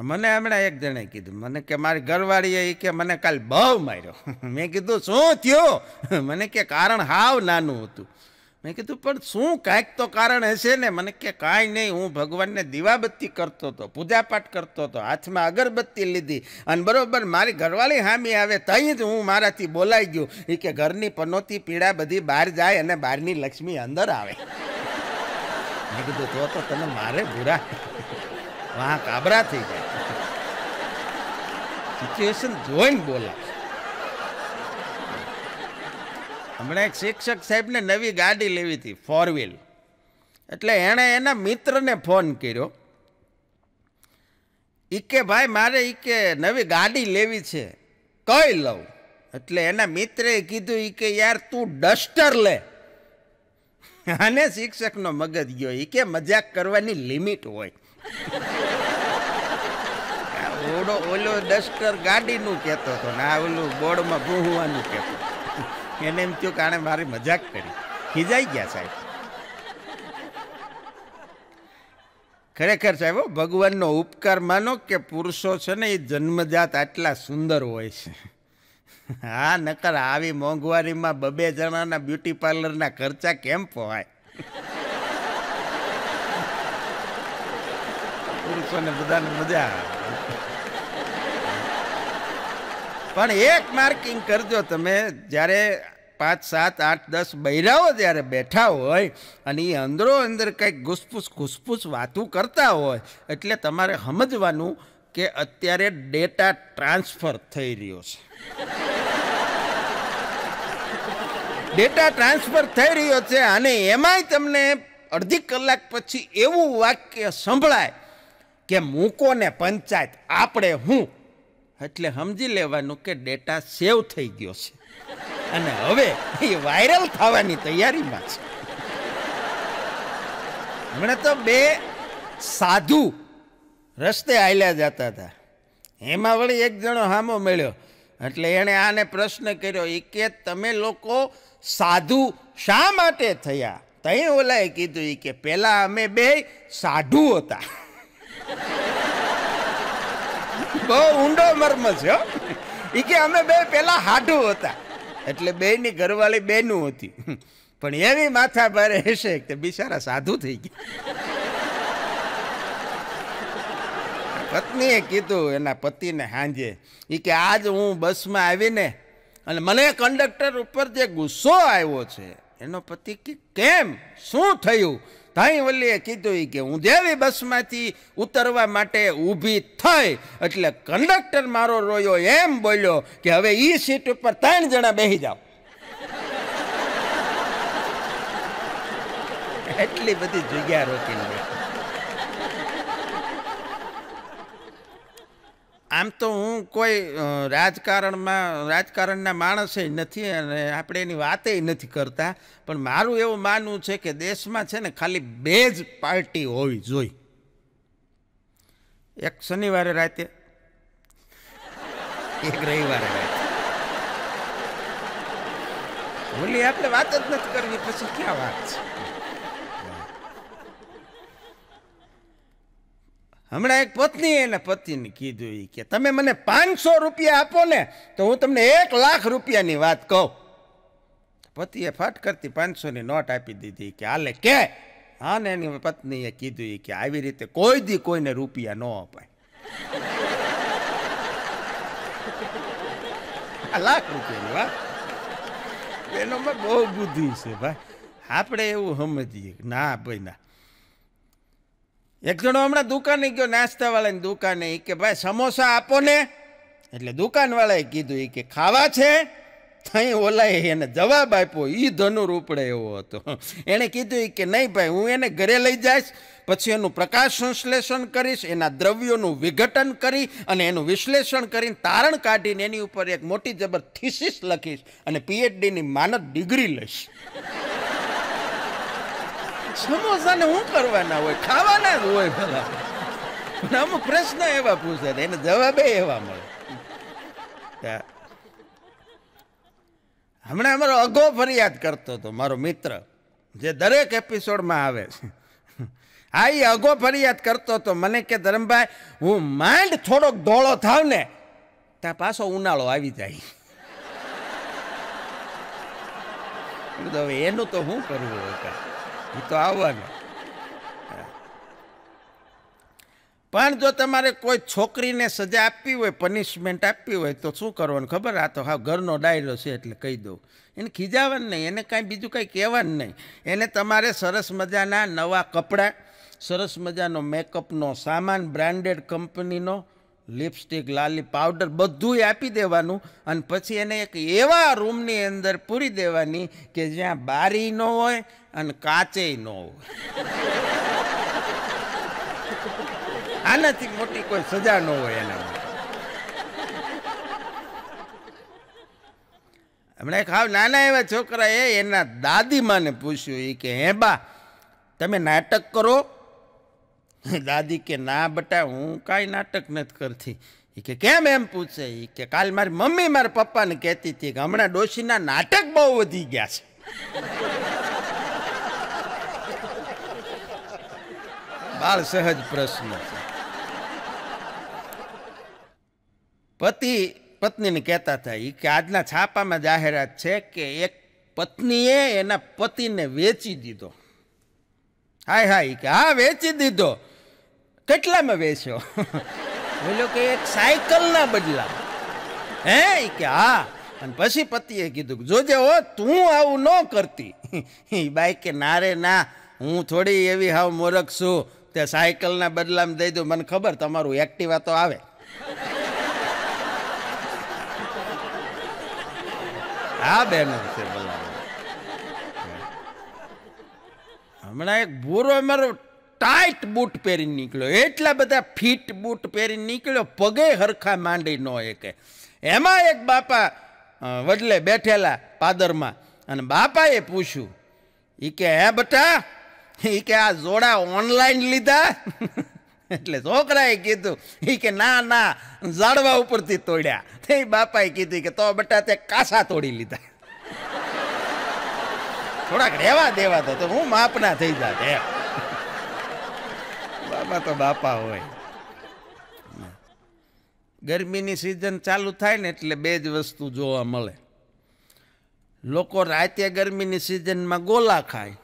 મને હમણાં એક જણે કીધું મને કે મારી ઘરવાળીએ એ કે મને કાલ બહુ માર્યો મેં કીધું શું થયું મને કે કારણ હાવ નાનું હતું મેં કીધું પણ શું કાંઈક તો કારણ હશે ને મને કે કાંઈ નહીં હું ભગવાનને દીવાબત્તી કરતો હતો પૂજાપાઠ કરતો હતો હાથમાં અગરબત્તી લીધી અને બરાબર મારી ઘરવાળી હામી આવે તહીં જ હું મારાથી બોલાઈ ગયો એ કે ઘરની પનોતી પીડા બધી બહાર જાય અને બહારની લક્ષ્મી અંદર આવે મેં કીધું તો તમે મારે ભૂરા વાહ કાબરા થઈ જાય સિચ્યુએશન જોઈને બોલાવ હમણાં એક શિક્ષક સાહેબને નવી ગાડી લેવી હતી ફોર વ્હીલ એટલે એણે એના મિત્રને ફોન કર્યો એ કે ભાઈ મારે ઈ કે નવી ગાડી લેવી છે કઈ લઉં એટલે એના મિત્રે કીધું એ કે યાર તું ડસ્ટર લે અને શિક્ષકનો મગજ ગયો ઈ કે મજાક કરવાની લિમિટ હોય ઓડો ઓલો ડસ્ટર ગાડીનું કેતો હતો ને આ ઓલું બોર્ડમાં ભૂહવાનું કેતો એને એમ થયું કાણે મારી મજાક કરી ખીજાઈ ગયા સાહેબ ખરેખર સાહેબ ભગવાનનો ઉપકાર માનો કે પુરુષો છે ને એ જન્મજાત આટલા સુંદર હોય છે હા નકર આવી મોંઘવારીમાં બબે જણાના બ્યુટી પાર્લરના ખર્ચા કેમ પવાય પુરુષોને બધાને મજા પણ એક માર્કિંગ કરજો તમે જ્યારે પાંચ સાત આઠ દસ બૈરાઓ જ્યારે બેઠા હોય અને એ અંદરો અંદર કંઈક ઘૂસફૂસ ઘૂસફૂસ વાતું કરતા હોય એટલે તમારે સમજવાનું કે અત્યારે ડેટા ટ્રાન્સફર થઈ રહ્યો છે ડેટા ટ્રાન્સફર થઈ રહ્યો છે અને એમાંય તમને અડધી કલાક પછી એવું વાક્ય સંભળાય કે મૂકો ને પંચાયત આપણે હું એટલે સમજી લેવાનું કે ડેટા સેવ થઈ ગયો છે અને હવે એ વાયરલ થવાની તૈયારીમાં છે હમણાં તો બે સાધુ રસ્તે આવ્યા જતા હતા એમાં વળી એક જણો હામો મળ્યો એટલે એણે આને પ્રશ્ન કર્યો એ કે તમે લોકો સાધુ શા માટે થયા તઈ ઓલાએ કીધું એ કે પહેલાં અમે બે સાધુ હતા બહુ ઊંડો મર્મ છે એ કે અમે બે પેલા હાઢુ હતા એટલે બેની ઘરવાળી બેનું હતી પણ એવી માથા ભારે હશે કે બિચારા સાધુ થઈ ગયા પત્નીએ કીધું એના પતિને હાંજે એ કે આજ હું બસમાં આવીને અને મને કંડક્ટર ઉપર જે ગુસ્સો આવ્યો છે એનો પતિ કે કેમ શું થયું ધાઈ વલ્લીએ કીધું કે હું જેવી બસમાંથી ઉતરવા માટે ઊભી થઈ એટલે કંડક્ટર મારો રોયો એમ બોલ્યો કે હવે એ સીટ ઉપર ત્રણ જણા બેસી જાઓ એટલી બધી જગ્યા રોકી લીધી આમ તો હું કોઈ રાજકારણમાં રાજકારણના માણસે નથી અને આપણે એની વાતે નથી કરતા પણ મારું એવું માનવું છે કે દેશમાં છે ને ખાલી બે જ પાર્ટી હોવી જોઈ એક શનિવારે રાતે એક રવિવારે રાતે ઓલી આપણે વાત જ નથી કરવી પછી ક્યાં વાત છે હમણાં એક પત્ની એને પતિને કીધું એ કે તમે મને પાંચસો રૂપિયા આપો ને તો હું તમને એક લાખ રૂપિયાની વાત કહું પતિએ ફાટ કરતી પાંચસોની નોટ આપી દીધી કે હાલે કે હા ને એની પત્નીએ કીધું એ કે આવી રીતે કોઈ દી કોઈને રૂપિયા ન અપાય લાખ રૂપિયાની વાત એનો બહુ બુદ્ધિ છે ભાઈ આપણે એવું સમજીએ ના ભાઈ ના એક જણો હમણાં દુકાને ગયો નાસ્તાવાળાની દુકાને એ કે ભાઈ સમોસા આપો ને એટલે દુકાનવાળાએ કીધું એ કે ખાવા છે અહીં ઓલાએ એને જવાબ આપ્યો એ ધનુ રૂપડે એવો હતો એણે કીધું એ કે નહીં ભાઈ હું એને ઘરે લઈ જઈશ પછી એનું પ્રકાશ સંશ્લેષણ કરીશ એના દ્રવ્યોનું વિઘટન કરી અને એનું વિશ્લેષણ કરીને તારણ કાઢીને એની ઉપર એક મોટી જબર થીસીસ લખીશ અને પીએચડીની માનક ડિગ્રી લઈશ સમોસાને શું કરવાના હોય ખાવાના જ હોય ભલા અમુક પ્રશ્ન એવા પૂછે એને જવાબે એવા મળે હમણાં અમારો અઘો ફરિયાદ કરતો હતો મારો મિત્ર જે દરેક એપિસોડમાં આવે છે હા એ અઘો ફરિયાદ કરતો હતો મને કે ધરમભાઈ હું માઇન્ડ થોડોક ધોળો થાવ ને ત્યાં પાછો ઉનાળો આવી જાય એનું તો હું કરવું હોય એ તો આવવાનો પણ જો તમારે કોઈ છોકરીને સજા આપવી હોય પનિશમેન્ટ આપવી હોય તો શું કરવાનું ખબર આ તો હા ઘરનો ડાયરો છે એટલે કહી દઉં એને ખીજાવાનું નહીં એને કાંઈ બીજું કાંઈ કહેવાનું નહીં એને તમારે સરસ મજાના નવા કપડાં સરસ મજાનો મેકઅપનો સામાન બ્રાન્ડેડ કંપનીનો લિપસ્ટિક લાલી પાવડર બધું આપી દેવાનું અને પછી એને એક એવા રૂમની અંદર પૂરી દેવાની કે જ્યાં બારી ન હોય અને કાચેય ન હોય આનાથી મોટી કોઈ સજા ન હોય એના હમણાં ખાવ નાના એવા છોકરાએ એના દાદીમાને પૂછ્યું એ કે હે બા તમે નાટક કરો દાદી કે ના બટા હું કાંઈ નાટક નથી કરતી એ કે કેમ એમ પૂછે એ કે કાલ મારી મમ્મી મારા પપ્પાને કહેતી હતી કે હમણાં ડોશીના નાટક બહુ વધી ગયા છે બાળ સહજ પ્રશ્ન છે પતિ પત્નીને કહેતા હતા એ કે આજના છાપામાં જાહેરાત છે કે એક પત્નીએ એના પતિને વેચી દીધો હાય હાય કે હા વેચી દીધો કેટલામાં વેચ્યો બોલ્યો કે એક સાયકલના બદલા હે કે હા અને પછી પતિએ કીધું જોજે હો તું આવું ન કરતી બાઈક કે ના રે ના હું થોડી એવી હાવ મોરખ છું તે સાયકલના બદલામાં દઈ દઉં મને ખબર તમારું એક્ટિવા તો આવે હા બેન છે હમણાં એક ભૂરો મારો ટાઈટ બૂટ પહેરીને નીકળ્યો એટલા બધા ફિટ બૂટ પહેરીને નીકળ્યો પગે હરખા માંડી ન એકે એમાં એક બાપા વડલે બેઠેલા પાદરમાં અને બાપાએ પૂછ્યું એ કે હે બટા એ કે આ જોડા ઓનલાઈન લીધા એટલે છોકરાએ કીધું એ કે ના ના ઝાડવા ઉપરથી તોડ્યા તે બાપાએ કીધું કે તો બટા તે કાસા તોડી લીધા થોડાક રહેવા દેવા તો હું માપના થઈ જાત એમ આમાં તો બાપા હોય ગરમીની સિઝન ચાલુ થાય ને એટલે બે જ વસ્તુ જોવા મળે લોકો રાતે ગરમીની સિઝનમાં ગોલા ખાય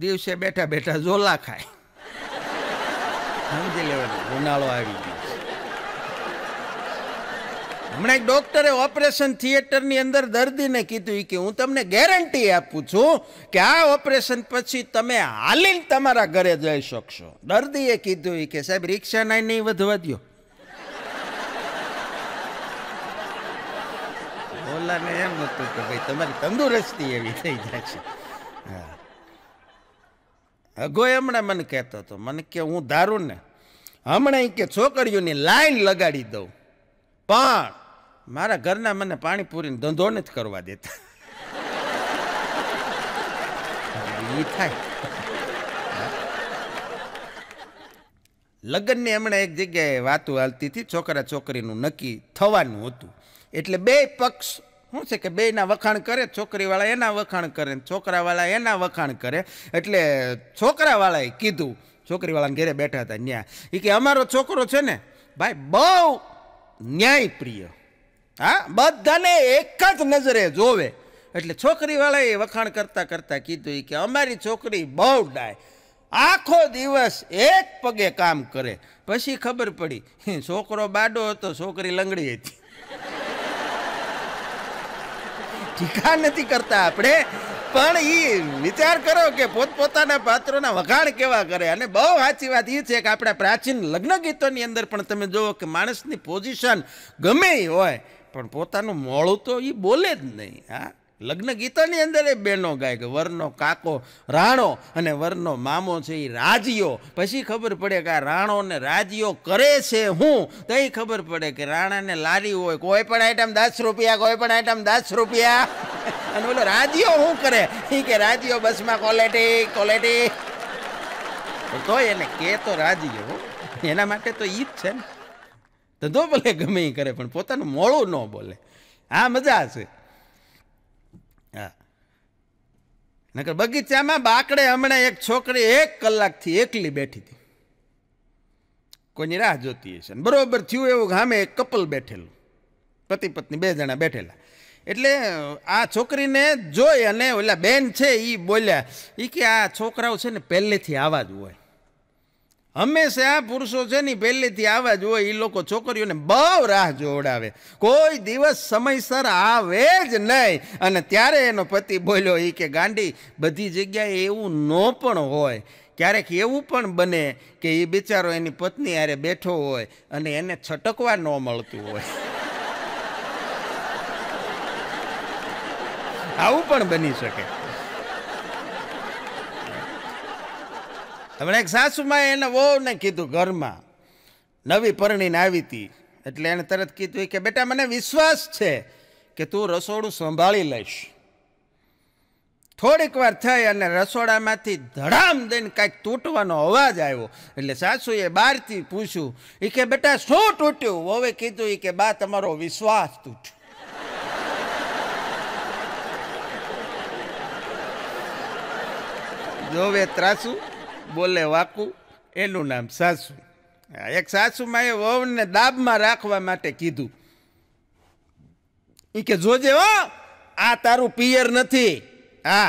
દિવસે બેઠા બેઠા ઝોલા ખાય સમજી લેવાનું ઉનાળો આવી ગયો હમણાં એક ડૉક્ટરે ઓપરેશન થિયેટરની અંદર દર્દીને કીધું કે હું તમને ગેરંટી આપું છું કે આ ઓપરેશન પછી તમે હાલીને તમારા ઘરે જઈ શકશો દર્દીએ કીધું કે સાહેબ રિક્ષા નાય નહીં વધવા દો બોલાને એમ હતું કે ભાઈ તમારી તંદુરસ્તી એવી થઈ જાય છે અગો હમણાં મને કહેતો હતો મને કે હું ધારું ને હમણાં કે છોકરીઓની લાઈન લગાડી દઉં પણ મારા ઘરના મને પાણીપુરીનો ધંધો જ કરવા દેતા એ થાય લગ્નની હમણાં એક જગ્યાએ વાતું હાલતી હતી છોકરા છોકરીનું નક્કી થવાનું હતું એટલે બે પક્ષ શું છે કે બેના વખાણ કરે છોકરીવાળા એના વખાણ કરે છોકરાવાળા એના વખાણ કરે એટલે છોકરાવાળાએ કીધું છોકરીવાળાને ઘેરે બેઠા હતા ન્યા એ કે અમારો છોકરો છે ને ભાઈ બહુ ન્યાયપ્રિય હા બધાને એક જ નજરે જોવે એટલે છોકરીવાળાએ વખાણ કરતાં કરતાં કીધું એ કે અમારી છોકરી બહુ ડાય આખો દિવસ એક પગે કામ કરે પછી ખબર પડી છોકરો બાડો હતો છોકરી લંગડી હતી ટીકા નથી કરતા આપણે પણ એ વિચાર કરો કે પોતપોતાના પાત્રોના વખાણ કેવા કરે અને બહુ સાચી વાત એ છે કે આપણા પ્રાચીન લગ્ન ગીતોની અંદર પણ તમે જુઓ કે માણસની પોઝિશન ગમે હોય પણ પોતાનું મોળું તો એ બોલે જ નહીં હા લગ્ન ગીતાની અંદર એ બેનો ગાય કે વરનો કાકો રાણો અને વરનો મામો છે એ રાજ્યો પછી ખબર પડે કે આ રાણો ને રાજ્યો કરે છે હું તો એ ખબર પડે કે રાણાને લારી હોય કોઈ પણ આઈટમ દસ રૂપિયા કોઈ પણ આઈટમ દસ રૂપિયા અને બોલો રાજ્યો શું કરે એ કે રાજીઓ બસમાં ક્વોલિટી ક્વોલિટી તો એને કે તો રાજ્યો એના માટે તો ઈ જ છે ને ધંધો ભલે ગમે એ કરે પણ પોતાનું મોડું ન બોલે હા મજા છે હા નકર બગીચામાં બાકડે હમણાં એક છોકરી એક કલાકથી એકલી બેઠી હતી કોઈની રાહ જોતી હશે બરોબર થયું એવું ગામે એક કપલ બેઠેલું પતિ પત્ની બે જણા બેઠેલા એટલે આ છોકરીને જોઈ અને ઓલા બેન છે એ બોલ્યા એ કે આ છોકરાઓ છે ને પહેલેથી આવા જ હોય હંમેશા પુરુષો છે ને પહેલેથી આવા જ હોય એ લોકો છોકરીઓને બહુ રાહ જોવડાવે કોઈ દિવસ સમયસર આવે જ નહીં અને ત્યારે એનો પતિ બોલ્યો એ કે ગાંડી બધી જગ્યાએ એવું ન પણ હોય ક્યારેક એવું પણ બને કે એ બિચારો એની પત્ની આરે બેઠો હોય અને એને છટકવા ન મળતું હોય આવું પણ બની શકે હમણાં એક સાસુમાં એને વહુને કીધું ઘરમાં નવી પરણીને આવી હતી એટલે એણે તરત કીધું કે બેટા મને વિશ્વાસ છે કે તું રસોડું સંભાળી લઈશ થોડીક વાર થઈ અને રસોડામાંથી ધડામ દઈને કાંઈક તૂટવાનો અવાજ આવ્યો એટલે સાસુએ બહારથી પૂછ્યું એ કે બેટા શું તૂટ્યું વવે કીધું એ કે બા તમારો વિશ્વાસ તૂટ્યો જોવે ત્રાસું બોલે વાકુ એનું નામ સાસુ એક સાસુમાં એ વહુને દાબમાં રાખવા માટે કીધું એ કે જોજે હો આ તારું પિયર નથી હા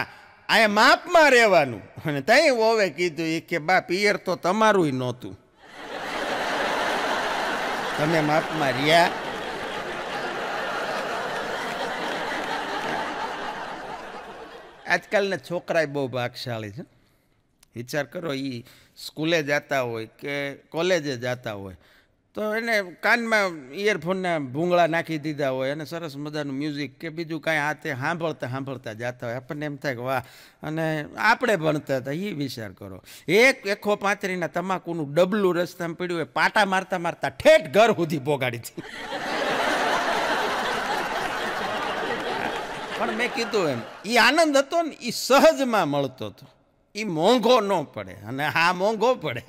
અહીંયા માપમાં રહેવાનું અને ત્યાં વહુએ કીધું એ કે બા પિયર તો તમારું નહોતું તમે માપમાં રહ્યા આજકાલના છોકરાય બહુ ભાગશાળી છે વિચાર કરો એ સ્કૂલે જતા હોય કે કોલેજે જતા હોય તો એને કાનમાં ઇયરફોનના ભૂંગળા નાખી દીધા હોય અને સરસ મજાનું મ્યુઝિક કે બીજું કાંઈ હાથે સાંભળતા સાંભળતા જતા હોય આપણને એમ થાય કે વાહ અને આપણે ભણતા હતા એ વિચાર કરો એક એકો પાંતરીના તમાકુનું ડબલું રસ્તામાં પીડ્યું હોય પાટા મારતા મારતા ઠેઠ ઘર સુધી પોગાડી હતી પણ મેં કીધું એમ એ આનંદ હતો ને એ સહજમાં મળતો હતો એ મોંઘો ન પડે અને હા મોંઘો પડે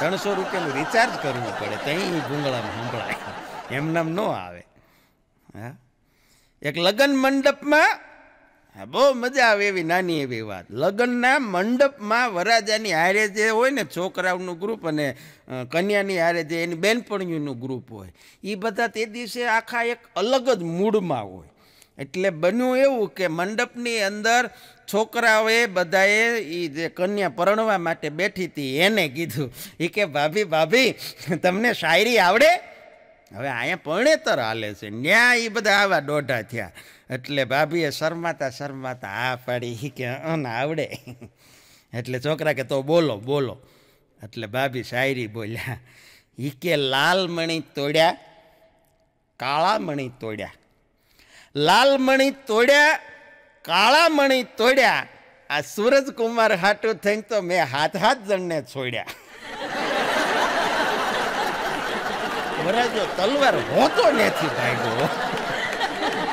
ત્રણસો રૂપિયાનું રિચાર્જ કરવું પડે ત્યાં ભૂંગળામાં સંભળાય એમનામ ન આવે હા એક લગ્ન મંડપમાં હા બહુ મજા આવે એવી નાની એવી વાત લગ્નના મંડપમાં વરાજાની હારે જે હોય ને છોકરાઓનું ગ્રુપ અને કન્યાની હારે જે એની બેનપણીઓનું ગ્રુપ હોય એ બધા તે દિવસે આખા એક અલગ જ મૂડમાં હોય એટલે બન્યું એવું કે મંડપની અંદર છોકરાઓએ બધાએ એ જે કન્યા પરણવા માટે બેઠી હતી એને કીધું એ કે ભાભી ભાભી તમને શાયરી આવડે હવે અહીંયા પરણેતર હાલે છે ન્યા એ બધા આવા દોઢા થયા એટલે ભાભીએ શરમાતા શરમાતા આ પાડી કે અન આવડે એટલે છોકરા કે તો બોલો બોલો એટલે ભાભી શાયરી બોલ્યા એ કે લાલ તોડ્યા કાળા મણી તોડ્યા લાલ તોડ્યા કાળા મણી તોડ્યા આ સૂરજકુમાર હાટુ થઈને તો મેં હાથ હાથ જણને છોડ્યા વરાજો તલવાર હોતો નથી ભાઈ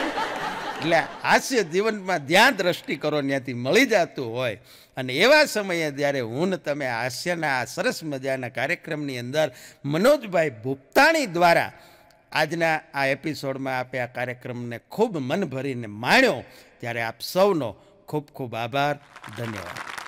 એટલે હાસ્ય જીવનમાં જ્યાં દ્રષ્ટિ કરો ત્યાંથી મળી જતું હોય અને એવા સમયે જ્યારે હું તમે હાસ્યના આ સરસ મજાના કાર્યક્રમની અંદર મનોજભાઈ ભૂપતાણી દ્વારા આજના આ એપિસોડમાં આપે આ કાર્યક્રમને ખૂબ મન ભરીને માણ્યો ત્યારે આપ સૌનો ખૂબ ખૂબ આભાર ધન્યવાદ